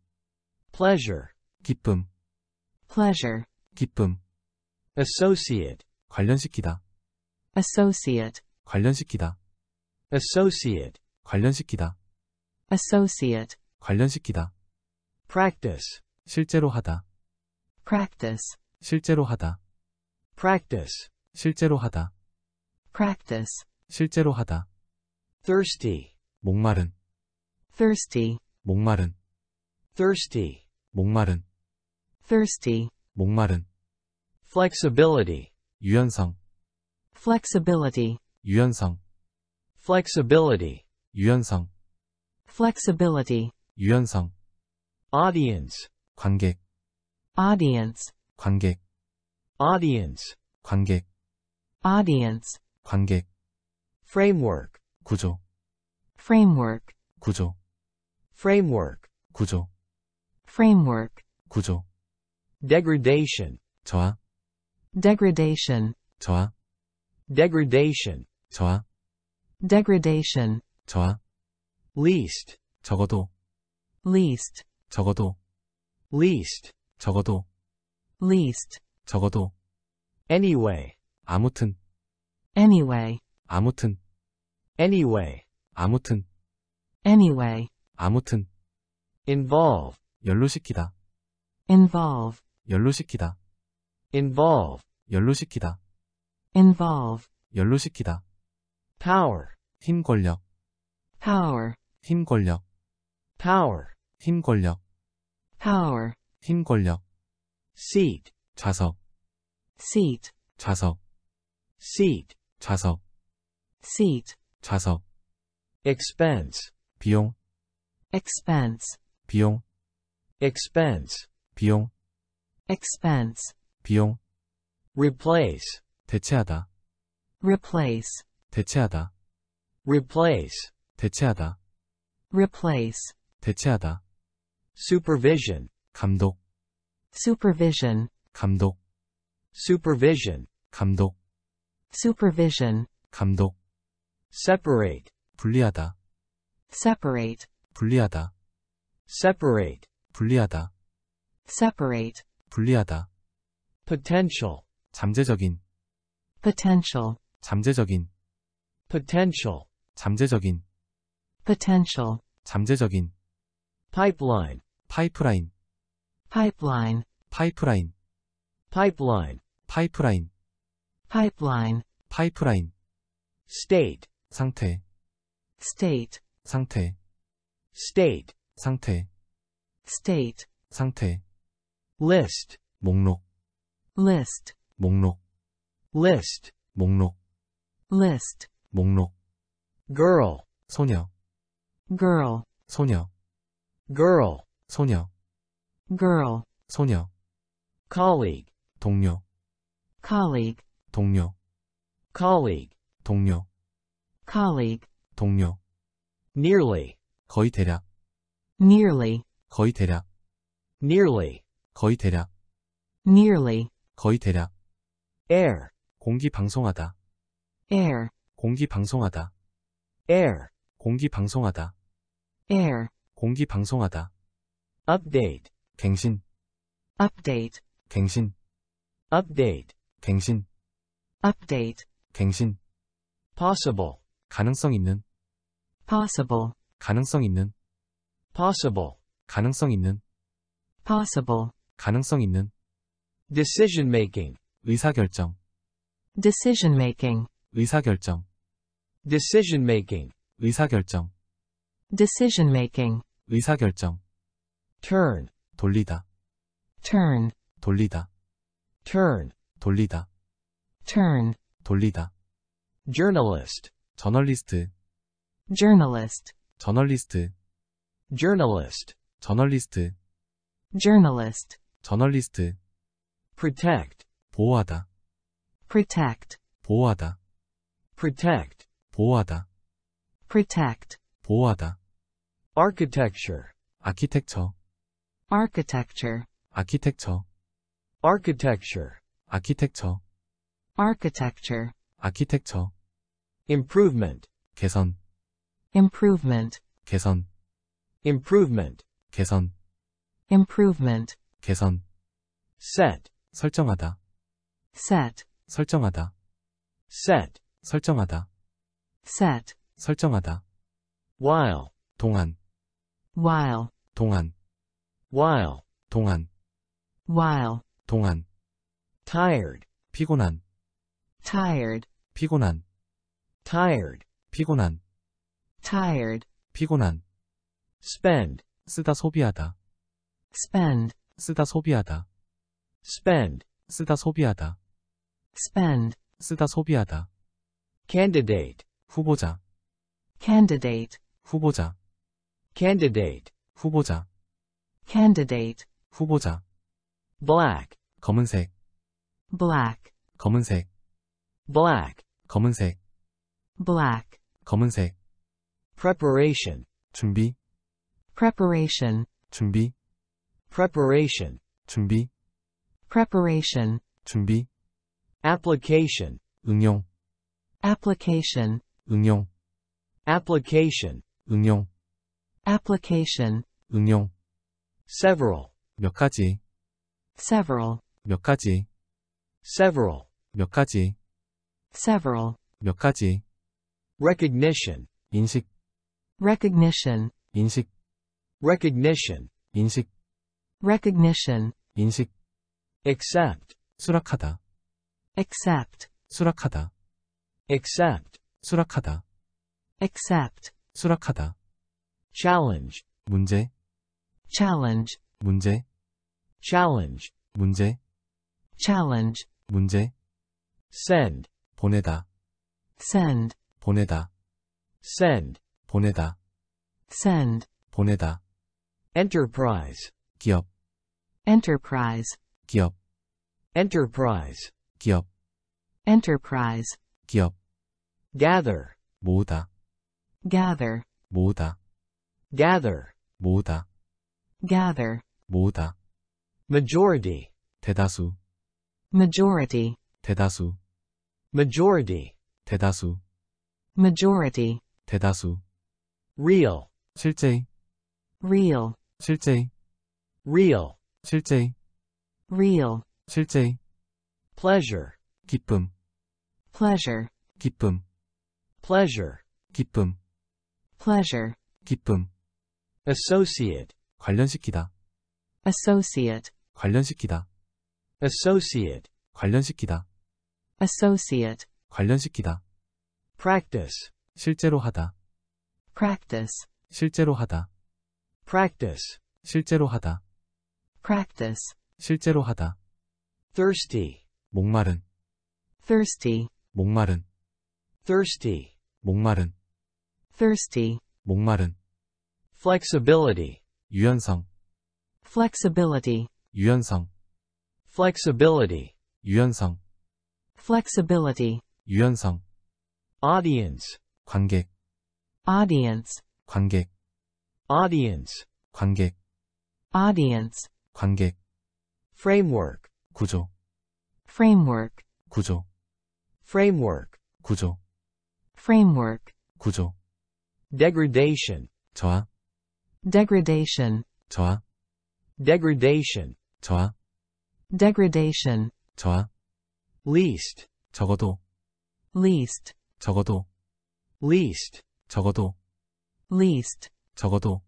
pleasure 기쁨 pleasure 기쁨 associate 관련시키다 associate 관련시키다 associate 관련시키다 associate 관련시키다 practice 실제로 하다 practice 실제로 하다 practice 실제로 하다 practice 실제로 하다 thirsty 목마른 thirsty 목마른 thirsty 목마른 thirsty 목마른 flexibility 유연성 flexibility 유연성 flexibility 유연성 flexibility 유연성 audience 관객 audience 관객 audience 관객 audience 관객 framework 구조 framework 구조 framework 구조 framework 구조 degradation 저하 degradation 저하 degradation 저하 degradation 저하 least 적어도 least 적어도 least 적어도 least 적어도 anyway 아무튼 anyway 아무튼 anyway 아무튼 anyway 아무튼 involve 연루시키다 involve 연루시키다 involve 연루시키다 involve 연루시키다 power 힘 권력 power 힘 권력 power 힘 권력 power 힘 권력 seat 좌석 seat 좌석 seat 좌석 seat 좌석 expense 비용 expense 비용 expense 비용 expense 비용 replace 대체하다 replace 대체하다 replace 대체하다 replace 대체하다 supervision 감독 supervision 감독 supervision 감독 supervision 감독 separate 분리하다 separate 분리하다 separate 분리하다 separate 분리하다 potential 잠재적인 potential 잠재적인 potential 잠재적인 potential 잠재적인 pipeline 파이프라인 pipeline 파이프라인 pipeline 파이프라인 pipeline 파이프라인 state 상태 state 상태 state 상태 state 상태 list 목록 list 목록 list 목록 list 목록 girl 소녀 girl 소녀 girl 소녀 girl 소녀 colleague 동료 colleague 동료 colleague 동료 colleague 동료 nearly 거의 대략 nearly 거의 대략 nearly 거의 대략 nearly 거의 대략 air 공기 방송하다 air 공기 방송하다 air 공기 방송하다 air 공기 방송하다 update 갱신 update 갱신 update 갱신 update 갱신 possible 가능성 있는 possible 가능성 있는 possible 가능성 있는 possible 가능성 있는 decision making 의사결정 decision making 의사결정 decision making 의사결정 decision making 의사결정 turn 돌리다 turn 돌리다 turn 돌리다 turn 돌리다 journalist 저널리스트 journalist 저널리스트 journalist 저널리스트 journalist 저널리스트 protect 보호하다 protect 보호하다 protect 보호하다 protect 보호하다 architecture 아키텍처 architecture 아키텍처 architecture 아키텍처 architecture 아키텍처 improvement 개선 improvement 개선 improvement 개선 improvement 개선 set 설정하다 set 설정하다 set 설정하다 set 설정하다 while 동안 while 동안 while 동안 while 동안 tired 피곤한 tired 피곤한 tired 피곤한 tired 피곤한 spend 쓰다 소비하다 spend 쓰다 소비하다 spend 쓰다 소비하다 spend 쓰다 소비하다 candidate 후보자 candidate 후보자 candidate 후보자 candidate 후보자 black 검은색 black 검은색 black 검은색 black 검은색 preparation 준비 preparation 준비 preparation 준비 preparation 준비 application 응용 application 응용 application 응용 application 응용 several 몇 가지 several 몇 가지 several 몇 가지 several 몇 가지 recognition 인식 recognition 인식 recognition 인식 recognition 인식 accept 수락하다 accept 수락하다 accept 수락하다 accept 수락하다 challenge 문제 challenge 문제 challenge 문제 challenge 문제 send 보내다 send 보내다 send 보내다 send 보내다 enterprise 기업 enterprise 기업 enterprise 기업 enterprise 기업 gather 모다. gather 모다. gather 모다. gather 모다. majority 대다수 majority 대다수 majority 대다수 majority 대다수 real 실제 real 실제 real 실제 real 실제 pleasure 기쁨 pleasure 기쁨 pleasure 기쁨 pleasure 기쁨 associate 관련시키다 associate 관련시키다 associate 관련시키다 associate 관련시키다 practice 실제로 하다 practice 실제로 하다 practice 실제로 하다 practice 실제로 하다. thirsty 목마른 thirsty 목마른 thirsty 목마른 thirsty 목마른 flexibility 유연성 flexibility 유연성 flexibility 유연성 flexibility 유연성 audience 관객 audience 관객 audience 관객 audience 관객 framework 구조 framework 구조 framework 구조 framework 구조 degradation 저하 degradation 저하 degradation 저하 degradation 저하 least 적어도 least 적어도 least 적어도 least 적어도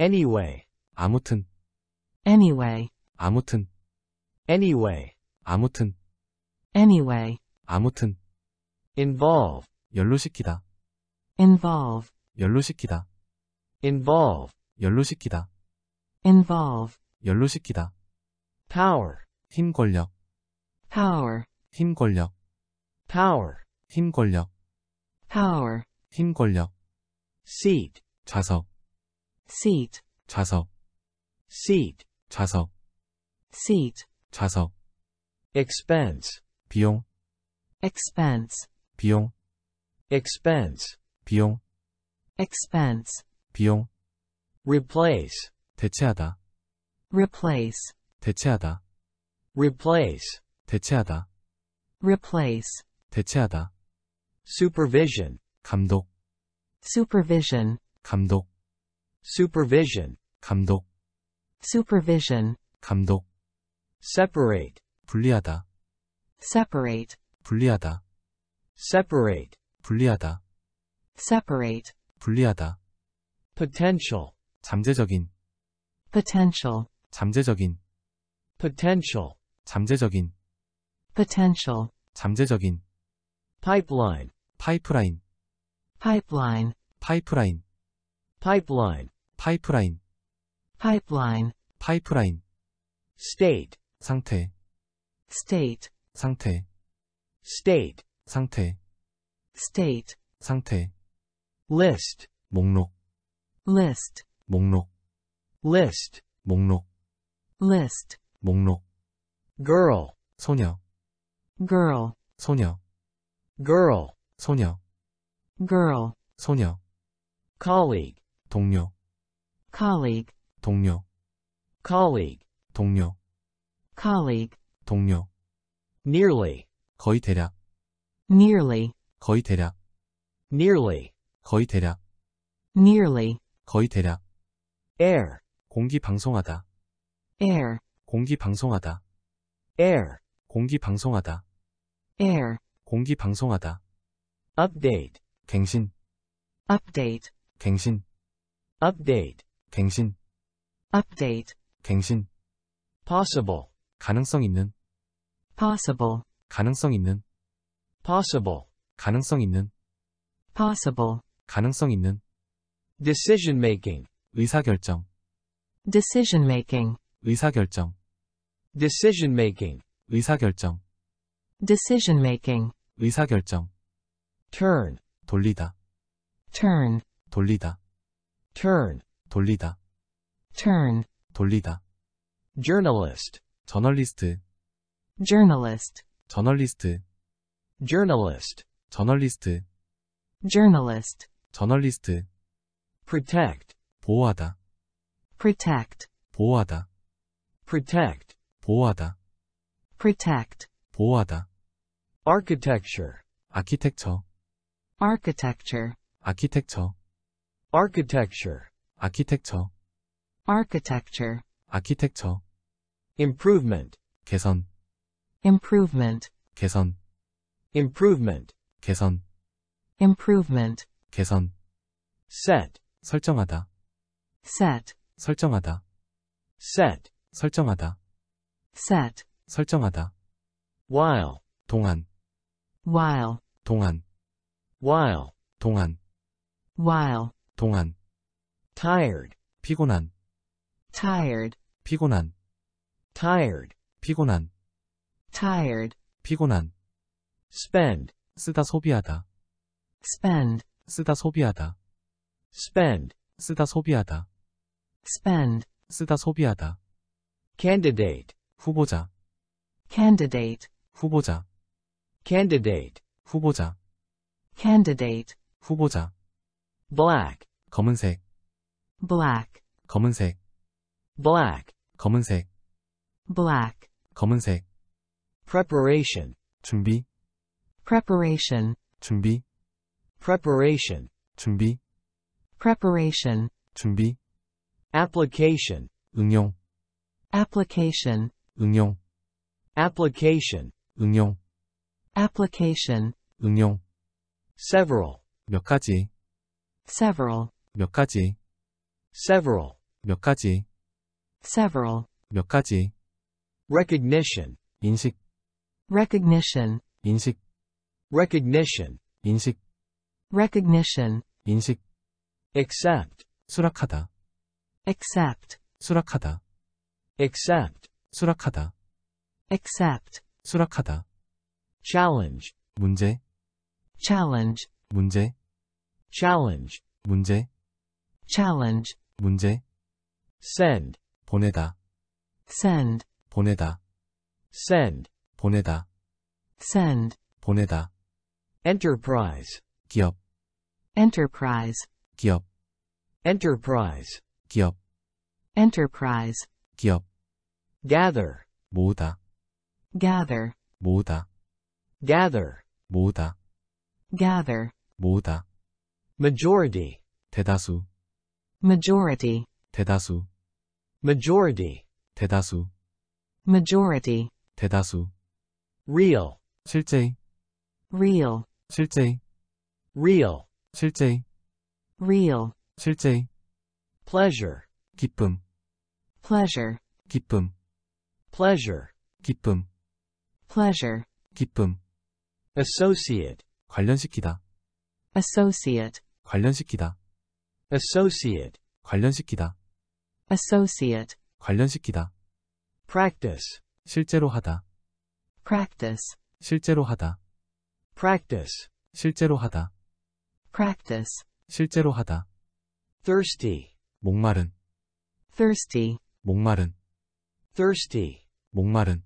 anyway 아무튼 anyway 아무튼 anyway 아무튼 anyway 아무튼 involve 연루시키다 involve 연루시키다 involve 연루시키다 involve 연루시키다 power 힘 권력 power 힘 권력 power 힘 권력 power 힘 권력 seat 좌석 seat 좌석 seat 좌석 seat 좌석 expense 비용 expense 비용 expense 비용 expense 비용 replace 대체하다 replace 대체하다 replace 대체하다 replace 대체하다 supervision 감독 supervision 감독 supervision 감독 supervision 감독 separate 분리하다 separate 분리하다 separate 분리하다 separate 분리하다 potential 잠재적인 potential 잠재적인 potential 잠재적인 potential 잠재적인 pipeline 파이프라인 pipeline 파이프라인 pipeline 파이프라인 pipeline 파이프라인 state 상태 state 상태 state 상태 state 상태 list 목록 list 목록 list 목록 list 목록 girl 소녀 girl 소녀 girl 소녀 girl 소녀 colleague 동료 colleague 동료 colleague 동료 colleague, 동료, nearly, 거의 대략, nearly, 거의 대략, nearly, 거의 대략, nearly, 거의 대략, air, 공기 방송하다, air, 공기 방송하다, air, 공기 방송하다, air, 공기 방송하다, update, 갱신, update, 갱신, update, 갱신, update, 갱신, possible, 가능성 있는 possible 가능성 있는 possible 가능성 있는 possible 가능성 있는 decision making 의사결정 decision making 의사결정 decision making 의사결정 decision making 의사결정 turn 돌리다 turn 돌리다 turn 돌리다 turn 돌리다 journalist Journalist. journalist Journalist. journalist 저널리스트 journalist 저널리스트 protect 보호하다 protect 보호하다 protect 보호하다 protect 보호하다 architecture Architecture. architecture Architecture. architecture 아키텍처 architecture 아키텍처 improvement 개선 improvement 개선 improvement 개선 improvement 개선 set 설정하다 set 설정하다 set 설정하다 set 설정하다 while 동안 while 동안 while 동안 while 동안 tired 피곤한 tired 피곤한 tired, 피곤한, tired, 피곤한, spend, 쓰다 소비하다, spend, 쓰다 소비하다, spend, 쓰다 소비하다, spend, 쓰다 소비하다, candidate, 후보자, candidate, 후보자, candidate, 후보자, candidate, 후보자, black, 검은색, black, 검은색, black, 검은색, black, 검은색, preparation, 준비, preparation, 준비, preparation, 준비, preparation, 준비, application, 응용, application, 응용, application, 응용, application, 응용, several, 몇 가지, several, 몇 가지, several, 몇 가지, several, 몇 가지, recognition 인식 recognition 인식 recognition 인식 recognition 인식 accept 수락하다 accept 수락하다 accept 수락하다 accept 수락하다 challenge 문제 challenge 문제 challenge 문제 challenge 문제 send 보내다 send 보내다 send 보내다 send 보내다 enterprise 기업 enterprise 기업 enterprise 기업 enterprise 기업 gather 모으다 gather 모으다 gather 모으다 gather 모으다 majority 대다수 majority 대다수 majority 대다수 majority 대다수 real 실제 real 실제 real 실제 real 실제 pleasure 기쁨 pleasure 기쁨 pleasure 기쁨 pleasure 기쁨 associate 관련시키다 associate 관련시키다 associate 관련시키다 associate 관련시키다 practice 실제로 하다 practice 실제로 하다 practice 실제로 하다 practice 실제로 하다 thirsty 목마른 thirsty 목마른 thirsty 목마른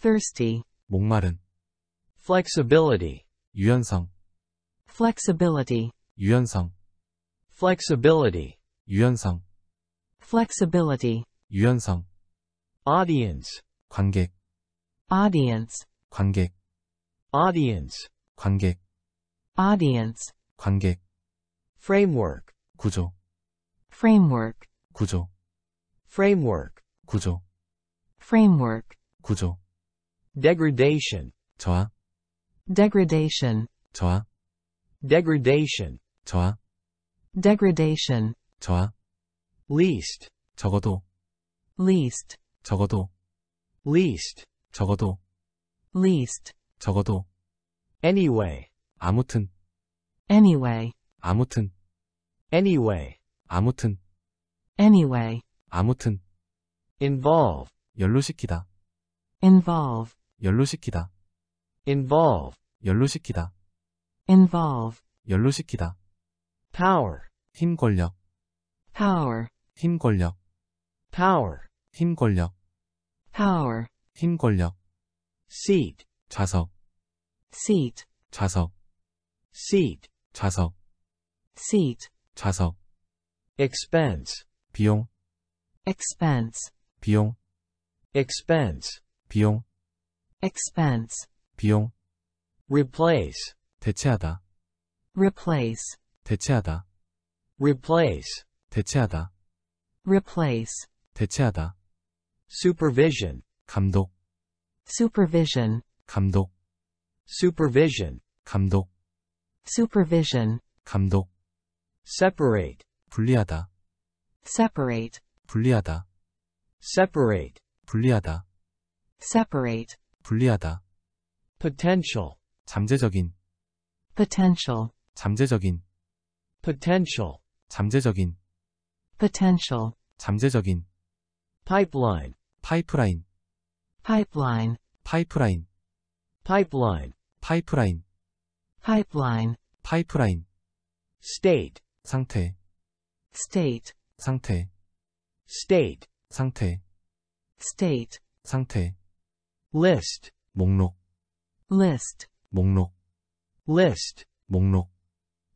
thirsty 목마른 flexibility 유연성 flexibility 유연성 flexibility 유연성 flexibility 유연성 audience 관객 audience 관객 audience 관객 audience 관객 framework 구조 framework 구조 framework 구조 framework 구조 degradation 저하 degradation 저하 degradation 저하 degradation 저하 least 적어도 least 적어도 least 적어도 least 적어도 anyway 아무튼 anyway 아무튼 anyway 아무튼 anyway 아무튼 involve 연루시키다 involve 연루시키다 involve 연루시키다 involve 연루시키다 power 힘 권력 power 힘 권력 power 힘 권력 power 힘 권력 seat 좌석 seat 좌석 seat 좌석 seat 좌석 expense 비용 expense 비용 expense 비용 expense 비용 replace 대체하다 replace 대체하다 replace 대체하다 replace 대체하다 supervision 감독 supervision 감독 supervision 감독 supervision 감독 separate 분리하다 separate 분리하다 separate 분리하다 separate 분리하다 potential 잠재적인 potential 잠재적인 potential 잠재적인 potential 잠재적인 pipeline 파이프라인 pipeline 파이프라인 pipeline 파이프라인 pipeline 파이프라인 state 상태 state 상태 state 상태 state 상태 list 목록 list 목록 list 목록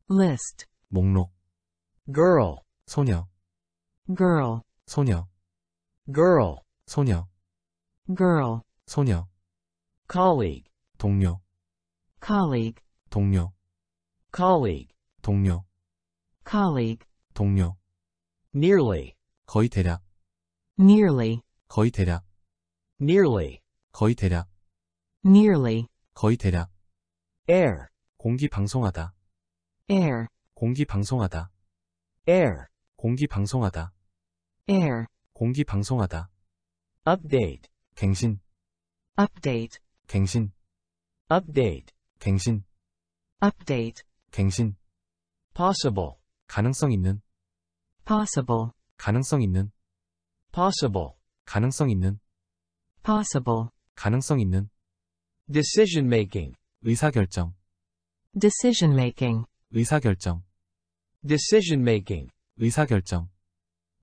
list 목록 girl 소녀 girl 소녀 girl 소녀 girl 소녀 colleague 동료 colleague 동료 colleague 동료 colleague 동료 nearly 거의 대략 nearly 거의 대략 nearly 거의 대략 nearly 거의 대략 air 공기 방송하다 air 공기 방송하다 air 공기 방송하다 air 공기 방송하다 update 갱신 update 갱신 update 갱신 update 갱신 possible 가능성 있는 possible 가능성 있는 possible 가능성 있는 possible 가능성 있는 decision making 의사결정 decision making 의사결정 decision making 의사결정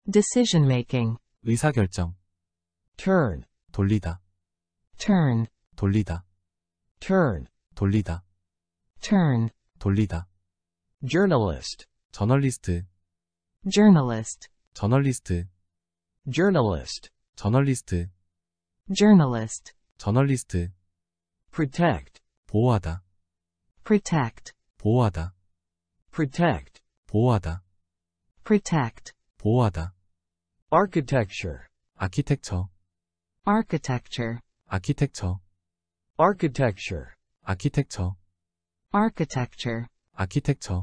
decision making 의사결정 turn 돌리다 turn 돌리다 turn 돌리다 turn 돌리다 journalist 저널리스트 journalist 저널리스트 journalist 저널리스트 journalist 저널리스트 protect 보호하다 protect 보호하다 protect 보호하다 protect 보호하다 architecture 아키텍처 architecture architecture architecture architecture architecture architecture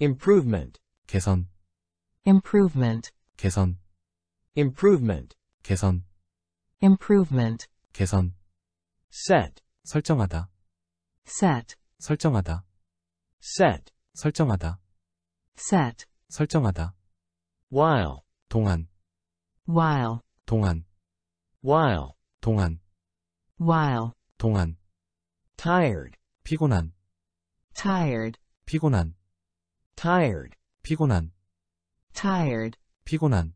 improvement 개선 improvement 개선 improvement 개선 improvement 개선 set 설정하다 set 설정하다 set 설정하다 set 설정하다 while 동안 while 동안 while 동안 while 동안 tired 피곤한 tired 피곤한 tired 피곤한 tired 피곤한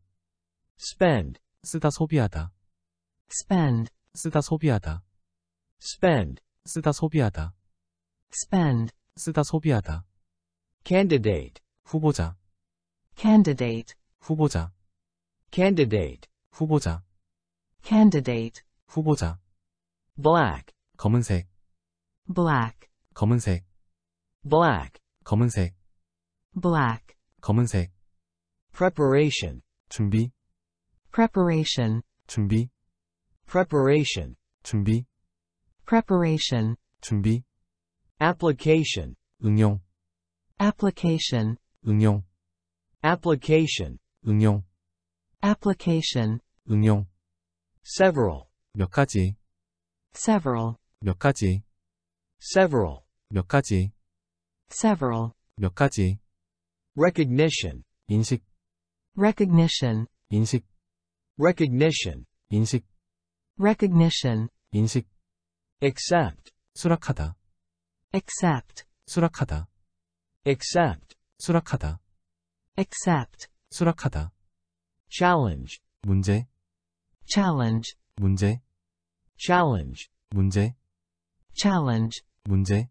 spend 쓰다 소비하다 spend 쓰다 소비하다 spend 쓰다 소비하다 spend 쓰다 소비하다 candidate 후보자 candidate 후보자 candidate 후보자 candidate 후보자 black 검은색 black 검은색 black 검은색 black 검은색 preparation 준비 preparation 준비 preparation 준비 preparation 준비 application 응용 application 응용 application 응용 application 응용 several 몇 가지 several 몇 가지 several 몇 가지 several 몇 가지 recognition 인식 recognition 인식 recognition 인식 recognition 인식 accept 수락하다 accept 수락하다 accept 수락하다 accept 수락하다 challenge 문제 challenge 문제 challenge 문제 challenge 문제